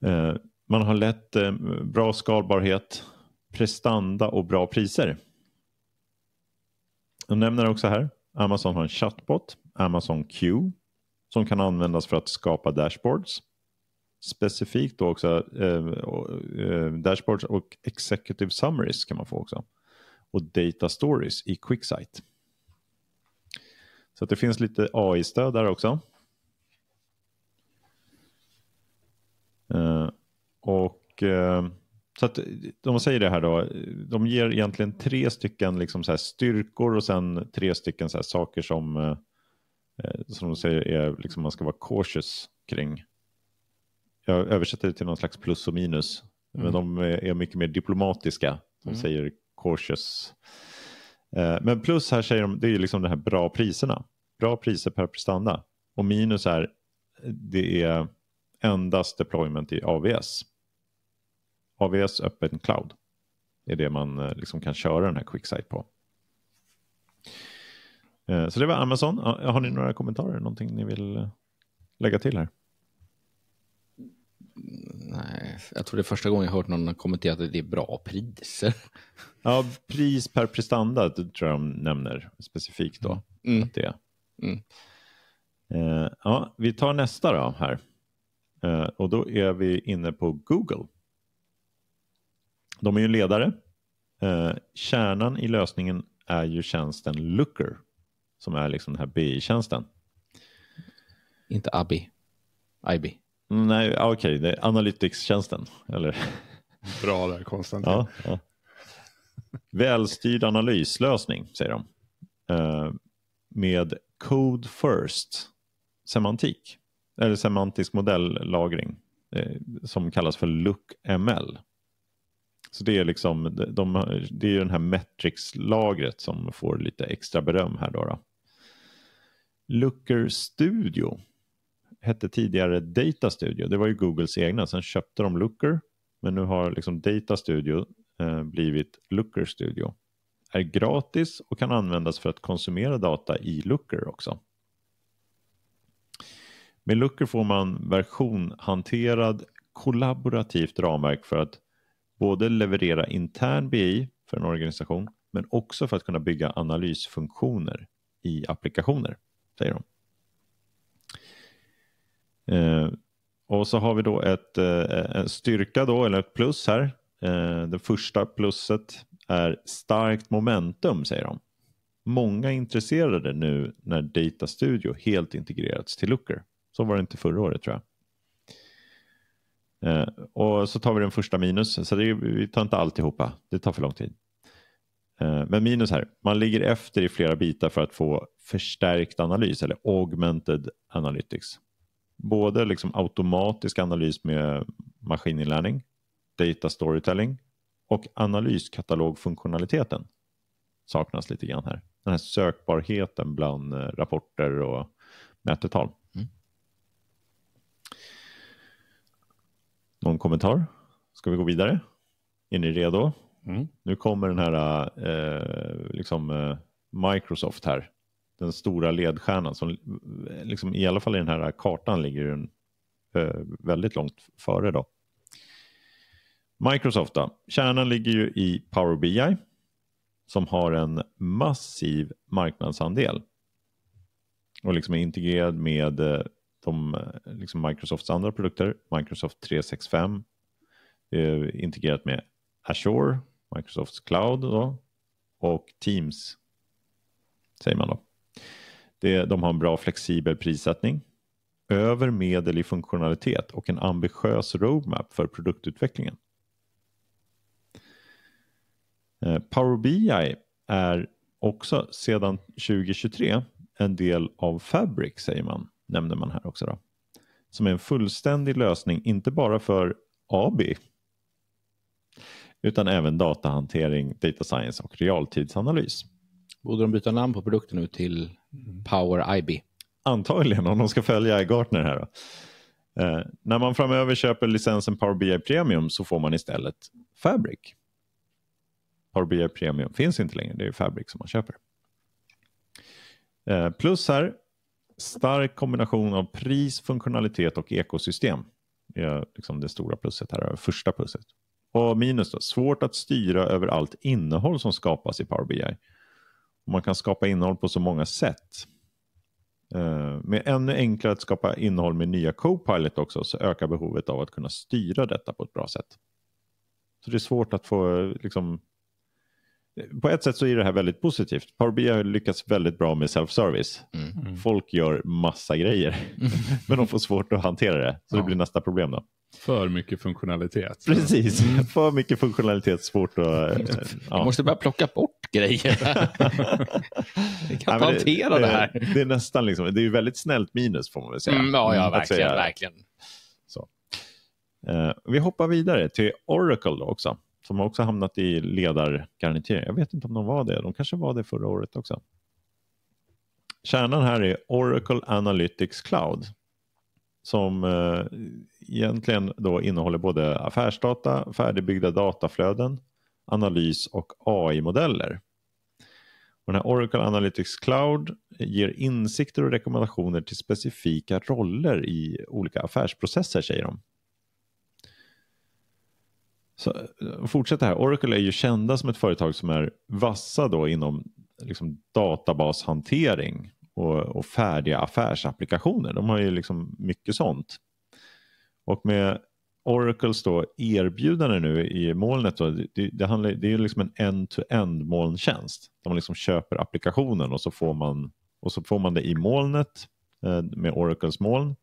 Ehm, man har lätt eh, bra skalbarhet, prestanda och bra priser. De nämner också här Amazon har en chatbot, Amazon Q, som kan användas för att skapa dashboards. Specifikt då också eh, eh dashboards och executive summaries kan man få också. Och data stories i Quicksight. Så det finns lite AI-stöd där också. Eh, och eh, så att, om säger det här då, de ger egentligen tre stycken liksom så här styrkor och sen tre stycken så här saker som, eh, eh som de säger är liksom man ska vara cautious kring. Jag översätter det till någon slags plus och minus, mm. men de är mycket mer diplomatiska. De mm. säger cautious. Eh, men plus här säger de, det är liksom de här bra priserna. Bra priser per prestanda. Och minus är, det är endast deployment i AVS. AVS öppen cloud. Det är det man eh, liksom kan köra den här QuickSight på. Eh, så det var Amazon. Har ni några kommentarer? Någonting ni vill eh, lägga till här? Nej, jag tror det är första gången jag hört någon kommentera att det är bra priser. Ja, pris per prestanda tror jag de nämner specifikt då. Mm. Att det. Mm. ja, vi tar nästa då här. och då är vi inne på Google. De är ju en ledare. Eh, kärnan i lösningen är ju tjänsten Looker som är liksom den här BI-tjänsten. Inte ABI. IB. Nej, okej, okay, det är Analytics-tjänsten. Eller? Bra där, Konstantin. Ja, ja. Välstyrd analyslösning, säger de. Eh, med Code First semantik, eller semantisk modellagring. eh, som kallas för LookML. Så det är liksom de, det är den här Metrics-lagret som får lite extra beröm här då. då. Looker Studio hette tidigare Data Studio. Det var ju Googles egna. Sen köpte de Looker. Men nu har liksom Data Studio eh, blivit Looker Studio. Är gratis och kan användas för att konsumera data i Looker också. Med Looker får man versionhanterad kollaborativt ramverk för att både leverera intern BI för en organisation men också för att kunna bygga analysfunktioner i applikationer, säger de. Eh, och så har vi då ett, eh, en styrka då, eller ett plus här. Eh, det första plusset är starkt momentum, säger de. Många är intresserade nu när Data Studio helt integrerats till Looker. Så var det inte förra året tror jag. Eh, och så tar vi den första minus. Så det, vi tar inte alltihopa. Det tar för lång tid. Eh, men minus här. Man ligger efter i flera bitar för att få förstärkt analys eller augmented analytics. Både liksom automatisk analys med maskininlärning, data storytelling och analyskatalogfunktionaliteten saknas lite grann här. Den här sökbarheten bland eh, rapporter och mätetal. Någon kommentar? Ska vi gå vidare? Är ni redo? Mm. Nu kommer den här eh, liksom, eh, Microsoft här. Den stora ledstjärnan som eh, liksom, i alla fall i den här kartan ligger den, eh, väldigt långt före. Då. Microsoft då. Kärnan ligger ju i Power BI som har en massiv marknadsandel och liksom är integrerad med eh, de, eh, liksom Microsofts andra produkter, Microsoft 365, eh, integrerat med Azure, Microsofts Cloud då, och Teams, säger man då. Det, de har en bra flexibel prissättning, över medel i funktionalitet och en ambitiös roadmap för produktutvecklingen. Eh, Power BI är också sedan 2023 en del av Fabric säger man nämner man här också. Då, som är en fullständig lösning, inte bara för AB utan även datahantering, data science och realtidsanalys. Borde de byta namn på produkten nu till Power IB? Antagligen, om de ska följa Gartner här. Då. Eh, när man framöver köper licensen Power BI Premium så får man istället Fabric. Power BI Premium finns inte längre, det är Fabric som man köper. Eh, plus här, stark kombination av pris, funktionalitet och ekosystem. Det är liksom det stora plusset här, första plusset. Och minus då, svårt att styra över allt innehåll som skapas i Power BI. Man kan skapa innehåll på så många sätt. Eh, med ännu enklare att skapa innehåll med nya Copilot också så ökar behovet av att kunna styra detta på ett bra sätt. Så det är svårt att få liksom, på ett sätt så är det här väldigt positivt. Power BI har lyckats väldigt bra med self-service. Mm. mm. Folk gör massa grejer, mm. men de får svårt att hantera det. Så ja. det blir nästa problem då. För mycket funktionalitet. Precis, mm. för mycket funktionalitet svårt att... Eh, ja. Du måste börja plocka bort grejer. Vi kan inte hantera det, det, här. Det är nästan liksom, det är väldigt snällt minus får man väl säga. Mm, ja, ja, verkligen. verkligen. Så. Uh, vi hoppar vidare till Oracle då också som också hamnat i ledargarnityr. Jag vet inte om de var det. De kanske var det förra året också. Kärnan här är Oracle Analytics Cloud som eh, egentligen då innehåller både affärsdata, färdigbyggda dataflöden, analys och AI-modeller. Den här Oracle Analytics Cloud ger insikter och rekommendationer till specifika roller i olika affärsprocesser säger de. Så, eh, fortsätt här. Oracle är ju kända som ett företag som är vassa då inom liksom databashantering och, och färdiga affärsapplikationer. De har ju liksom mycket sånt. Och med Oracles då erbjudande nu i molnet, då, det, det, handlar, det är ju liksom en end-to-end molntjänst. De liksom köper applikationen och så får man, och så får man det i molnet eh, med Oracles moln.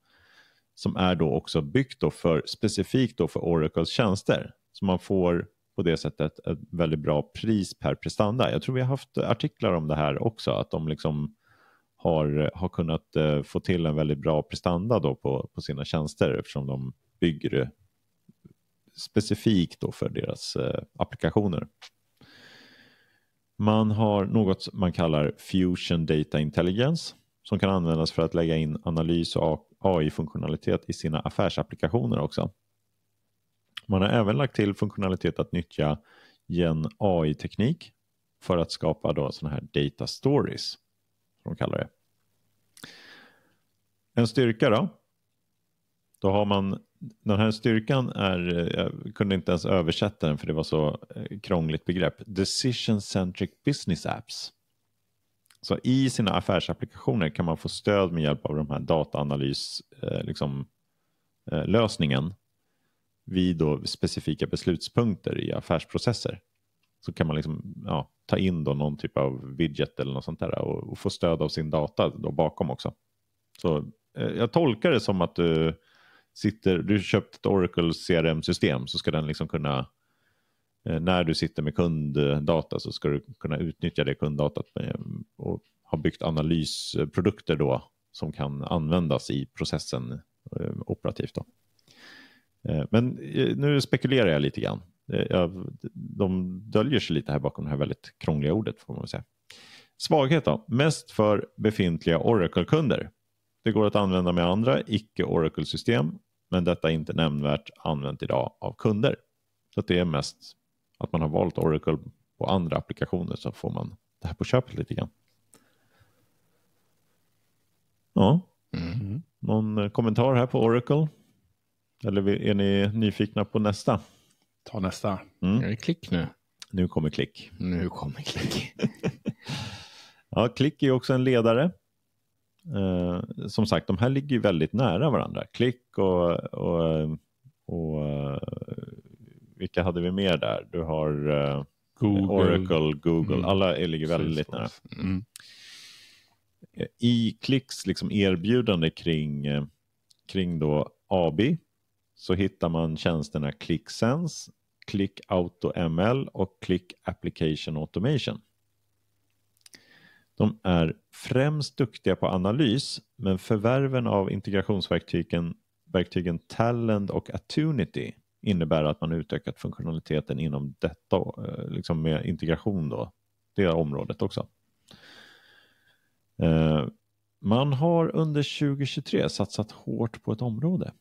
Som är då också byggt då för, specifikt då för Oracles tjänster. Så man får på det sättet ett väldigt bra pris per prestanda. Jag tror vi har haft artiklar om det här också, att de liksom har, har kunnat eh, få till en väldigt bra prestanda då på, på sina tjänster eftersom de bygger specifikt då för deras eh, applikationer. Man har något man kallar Fusion Data Intelligence som kan användas för att lägga in analys och AI-funktionalitet i sina affärsapplikationer också. Man har även lagt till funktionalitet att nyttja gen AI-teknik för att skapa då sådana här data stories, som de kallar det. En styrka då? Då har man, den här styrkan är, jag kunde inte ens översätta den för det var så eh, krångligt begrepp, Decision Centric Business Apps. Så i sina affärsapplikationer kan man få stöd med hjälp av de här dataanalys, eh, liksom, eh, vid då specifika beslutspunkter i affärsprocesser så kan man liksom, ja, ta in då någon typ av widget eller något sånt där och, och få stöd av sin data då bakom också. Så eh, jag tolkar det som att du sitter, du köpt ett Oracle CRM-system så ska den liksom kunna eh, när du sitter med kunddata så ska du kunna utnyttja det kunddatat med, eh, och ha byggt analysprodukter då som kan användas i processen eh, operativt. Då. Eh, men eh, nu spekulerar jag lite grann. Eh, de döljer sig lite här bakom det här väldigt krångliga ordet får man säga. Svaghet då? Mest för befintliga Oracle-kunder. Det går att använda med andra icke-Oracle-system men detta är inte nämnvärt använt idag av kunder. Så det är mest att man har valt Oracle på andra applikationer så får man det här på köpet lite grann. Ja, mm. någon kommentar här på Oracle? Eller är ni nyfikna på nästa? Ta nästa. Mm. Är det klick nu? Nu kommer klick. Nu kommer klick. ja, klick är också en ledare. Eh, som sagt, de här ligger väldigt nära varandra. Klick och, och, och eh, vilka hade vi mer där? Du har eh, Google. Oracle, Google. Mm. Alla ligger väldigt nära. Mm. Eh, I Klicks liksom erbjudande kring, eh, kring då AB så hittar man tjänsterna ClickSense, Click Auto och Click Application Automation. De är främst duktiga på analys, men förvärven av integrationsverktygen verktygen Talend och Attunity innebär att man utökat funktionaliteten inom detta, eh, liksom med integration då, det området också. Eh, man har under 2023 satsat hårt på ett område.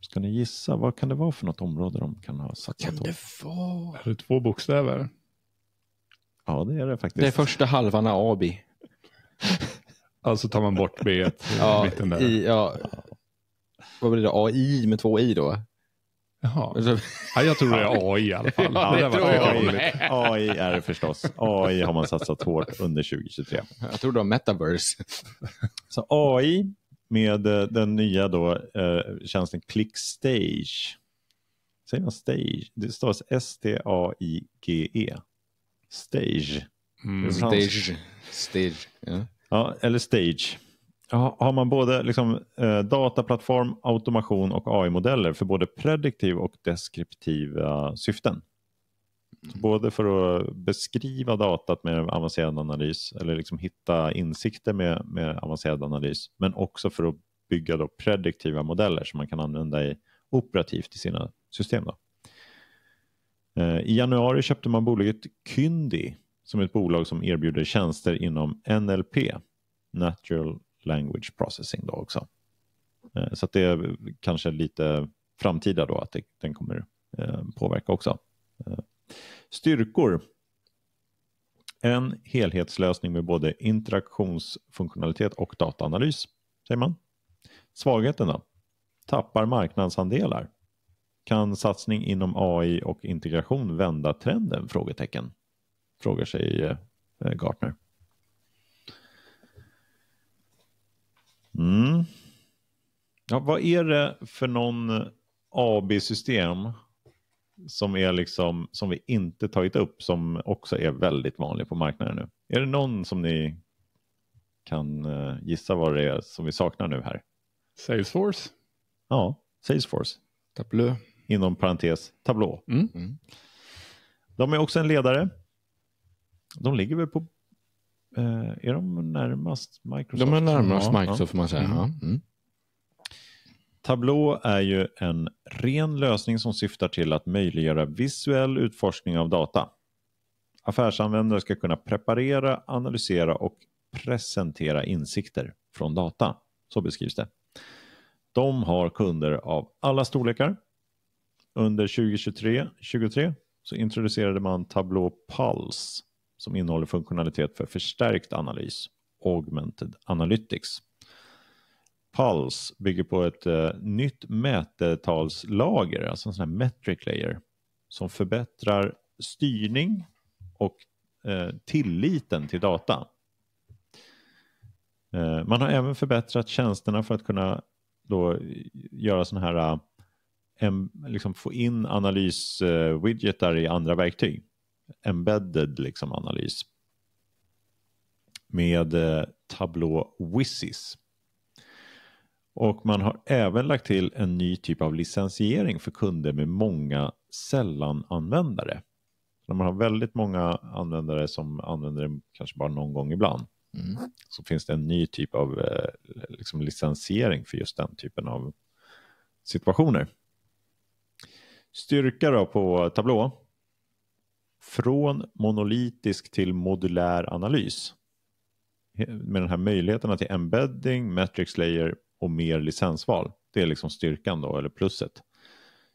Ska ni gissa, vad kan det vara för något område de kan ha satsat på? kan det vara? Är det två bokstäver? Ja, det är det faktiskt. Det är första halvan av Abi. alltså tar man bort B ja, mitten där. I, ja. Vad blir det? AI med två i då? Jaha. Ja, jag tror det är AI i alla fall. Ja, det, det tror jag med. AI är det förstås. AI har man satsat hårt under 2023. Jag tror det var metaverse. Så AI med eh, den nya då, eh, tjänsten Clickstage. Säger man stage? Det stavas S-T-A-I-G-E. Stage. Mm, stage. Stage. Ja. ja, eller stage. Har man både liksom, eh, dataplattform, automation och AI-modeller för både prediktiv och deskriptiva syften? Mm. både för att beskriva datat med avancerad analys eller liksom hitta insikter med, med avancerad analys men också för att bygga då prediktiva modeller som man kan använda i, operativt i sina system. Då. Eh, I januari köpte man bolaget Kyndi som är ett bolag som erbjuder tjänster inom NLP, Natural Language Processing då också. Eh, så det är kanske lite framtida då att det, den kommer eh, påverka också. Styrkor. En helhetslösning med både interaktionsfunktionalitet och dataanalys, säger man. Svagheten då? Tappar marknadsandelar. Kan satsning inom AI och integration vända trenden? Frågetecken. Frågar sig eh, Gartner. Mm. Ja, vad är det för någon AB-system som, är liksom, som vi inte tagit upp som också är väldigt vanlig på marknaden nu. Är det någon som ni kan eh, gissa vad det är som vi saknar nu här? Salesforce. Ja, Salesforce. Tableau. Inom parentes, Tableau. Mm. Mm. De är också en ledare. De ligger väl på... Eh, är de närmast Microsoft? De är närmast ja, Microsoft ja. får man säga. Mm. mm. Tableau är ju en ren lösning som syftar till att möjliggöra visuell utforskning av data. Affärsanvändare ska kunna preparera, analysera och presentera insikter från data. Så beskrivs det. De har kunder av alla storlekar. Under 2023 23, så introducerade man Tableau Pulse som innehåller funktionalitet för förstärkt analys, augmented analytics. Pulse bygger på ett uh, nytt mätetalslager, alltså en sån här metric layer, som förbättrar styrning och uh, tilliten till data. Uh, man har även förbättrat tjänsterna för att kunna då göra sådana här, em, liksom få in analyswidgetar i andra verktyg. Embedded liksom analys. Med Tableau Wisis och man har även lagt till en ny typ av licensiering för kunder med många sällananvändare. När man har väldigt många användare som använder det kanske bara någon gång ibland mm. så finns det en ny typ av eh, liksom, licensiering för just den typen av situationer. Styrka då på tablå. Från monolitisk till modulär analys. Med den här möjligheterna till embedding, matrix layer, och mer licensval. Det är liksom styrkan då, eller pluset.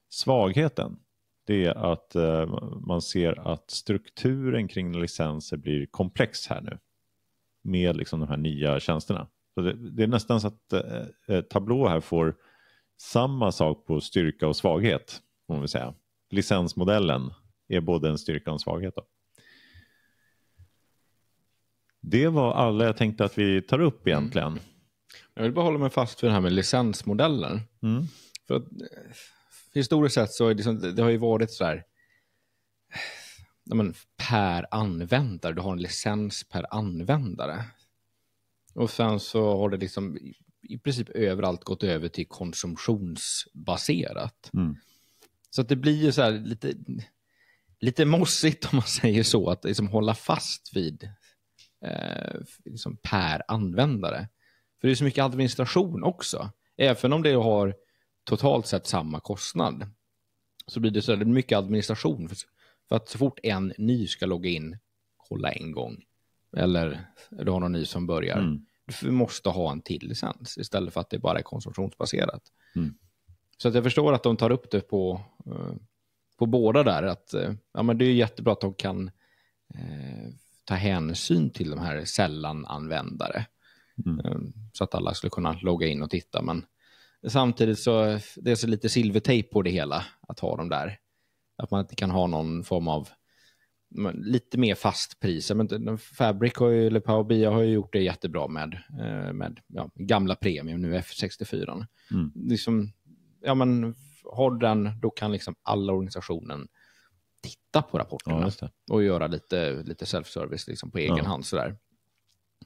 Svagheten, det är att eh, man ser att strukturen kring licenser blir komplex här nu. Med liksom de här nya tjänsterna. Så det, det är nästan så att eh, eh, Tablå här får samma sak på styrka och svaghet. Om vi säga. Licensmodellen är både en styrka och en svaghet. Då. Det var alla jag tänkte att vi tar upp egentligen. Mm. Jag vill bara hålla mig fast vid det här med licensmodellen. Mm. För att, eh, historiskt sett så är det, som, det har ju varit så här men, per användare. Du har en licens per användare. Och sen så har det liksom i princip överallt gått över till konsumtionsbaserat. Mm. Så att det blir ju så här lite, lite mossigt om man säger så, att liksom hålla fast vid eh, liksom per användare. För det är så mycket administration också. Även om det har totalt sett samma kostnad så blir det så mycket administration. För, att så fort en ny ska logga in, kolla en gång, eller du har någon ny som börjar, mm. du måste ha en till licens istället för att det bara är konsumtionsbaserat. Mm. Så att jag förstår att de tar upp det på, eh, på båda där, att eh, ja, men det är jättebra att de kan eh, ta hänsyn till de här sällan sällananvändare. Mm. Ehm, så att alla skulle kunna logga in och titta. Men samtidigt så det är så lite silvertejp på det hela att ha dem där. Att man inte kan ha någon form av lite mer fast pris. Fabric har ju, eller Power har ju gjort det jättebra med, eh, med ja, gamla premium, nu F64. Mm. Liksom, ja, men, har den, då kan liksom alla organisationen titta på rapporterna ja, och göra lite, lite self-service liksom på egen ja. hand. Sådär.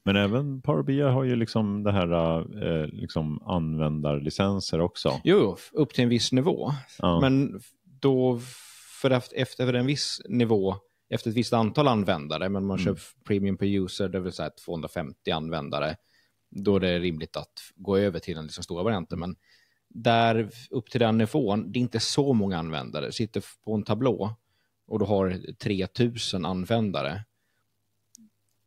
Men även Power BI har ju liksom det här eh, liksom användarlicenser också. Jo, upp till en viss nivå. Ja. Men då, för efter en viss nivå, efter ett visst antal användare, men man mm. kör premium per user, det vill säga 250 användare, då är det rimligt att gå över till den liksom stora varianten. Men där upp till den nivån, det är inte så många användare. Sitter på en tablå och du har 3000 användare,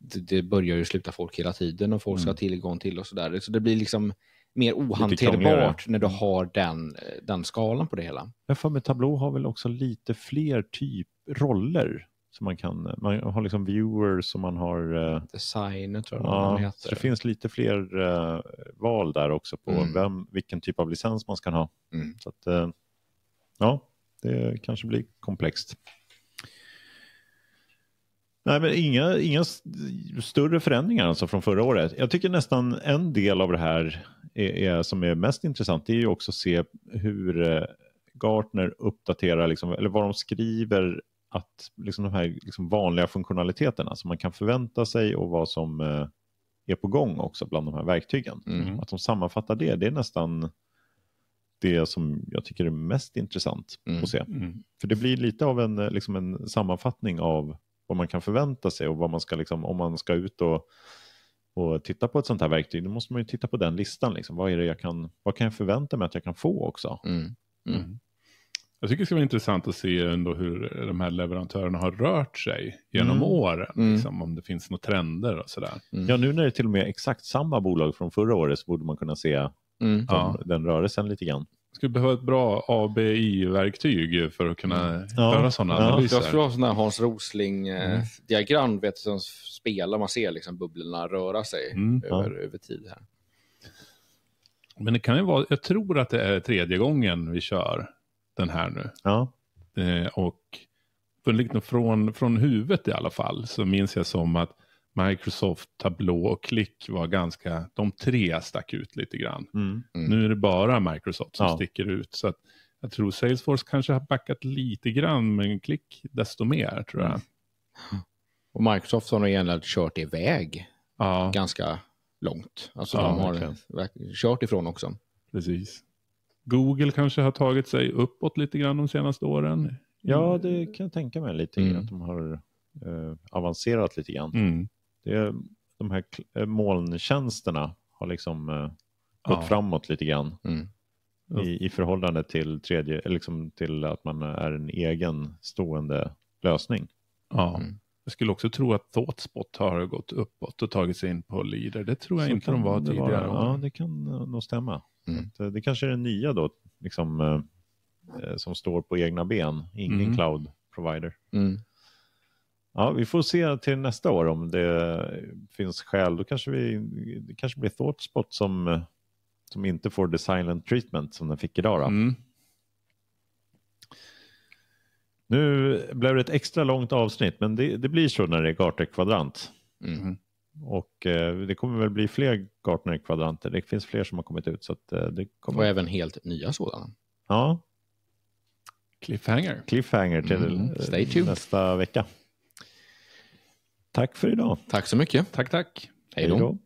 det börjar ju sluta folk hela tiden och folk ska ha mm. tillgång till och sådär. Så det blir liksom mer ohanterbart när du mm. har den, eh, den skalan på det hela. Jag för mig Tableau har väl också lite fler typ roller som man kan, eh, man har liksom viewers som man har... Uh, Designer tror jag ja, man heter. det finns lite fler uh, val där också på mm. vem, vilken typ av licens man ska ha. Mm. Så att, uh, ja, det kanske blir komplext. Nej, men inga, inga större förändringar alltså från förra året. Jag tycker nästan en del av det här är, är, som är mest intressant det är ju också att se hur eh, Gartner uppdaterar, liksom, eller vad de skriver att liksom de här liksom vanliga funktionaliteterna som man kan förvänta sig och vad som eh, är på gång också bland de här verktygen. Mm. Att de sammanfattar det, det är nästan det som jag tycker är mest intressant mm. att se. Mm. För det blir lite av en, eh, liksom en sammanfattning av vad man kan förvänta sig och vad man ska, liksom, om man ska ut och, och titta på ett sånt här verktyg, då måste man ju titta på den listan. Liksom. Vad, är det jag kan, vad kan jag förvänta mig att jag kan få också? Mm. Mm. mm. Jag tycker det ska vara intressant att se ändå hur de här leverantörerna har rört sig genom mm. åren. Mm. Liksom, Om det finns några trender och sådär. Mm. Ja, nu när det är till och med exakt samma bolag från förra året så borde man kunna se mm. den, ja. den rörelsen lite grann skulle behöva ett bra ABI-verktyg för att kunna mm. ja. göra sådana ja. analyser. Jag skulle ha sådana här Hans Rosling-diagram eh, mm. vet, som spelar. Man ser liksom bubblorna röra sig mm. över, ja. över tid. här. Men det kan ju vara, jag tror att det är tredje gången vi kör den här nu. Ja. Eh, och liksom från, från huvudet i alla fall så minns jag som att Microsoft, Tableau och Click var ganska, de tre stack ut lite grann. Mm. Mm. Nu är det bara Microsoft som ja. sticker ut. Så att, jag tror Salesforce kanske har backat lite grann, men Click desto mer tror jag. Mm. Och Microsoft har nog egentligen kört iväg ja. ganska långt. Alltså ja, de har verkligen. kört ifrån också. Precis. Google kanske har tagit sig uppåt lite grann de senaste åren. Ja, mm. det kan jag tänka mig lite mm. att de har eh, avancerat lite grann. Mm det är, de här eh, molntjänsterna har liksom eh, gått ja. framåt lite grann. Mm. I, I förhållande till, tredje, liksom till att man är en egen stående lösning. Ja. Mm. Jag skulle också tro att Thoughtspot har gått uppåt och tagit sig in på Leader. Det tror jag Så inte de var tidigare. Vara, ja, det kan eh, nog stämma. Mm. Det, eh, det kanske är den nya då, liksom, eh, som står på egna ben, ingen mm. cloud provider. Mm. Ja, vi får se till nästa år om det finns skäl. Då kanske vi, det kanske blir Thoughtspot som, som inte får the silent treatment som den fick idag. Mm. Nu blev det ett extra långt avsnitt, men det, det blir så när det är Gartner-kvadrant. Mm. Och eh, det kommer väl bli fler Gartner-kvadranter. Det finns fler som har kommit ut. Så att, eh, det kommer... Och även helt nya sådana. Ja. Cliffhanger. Cliffhanger till mm. nästa vecka. Tack för idag. Tack så mycket. Tack, tack. Hej då.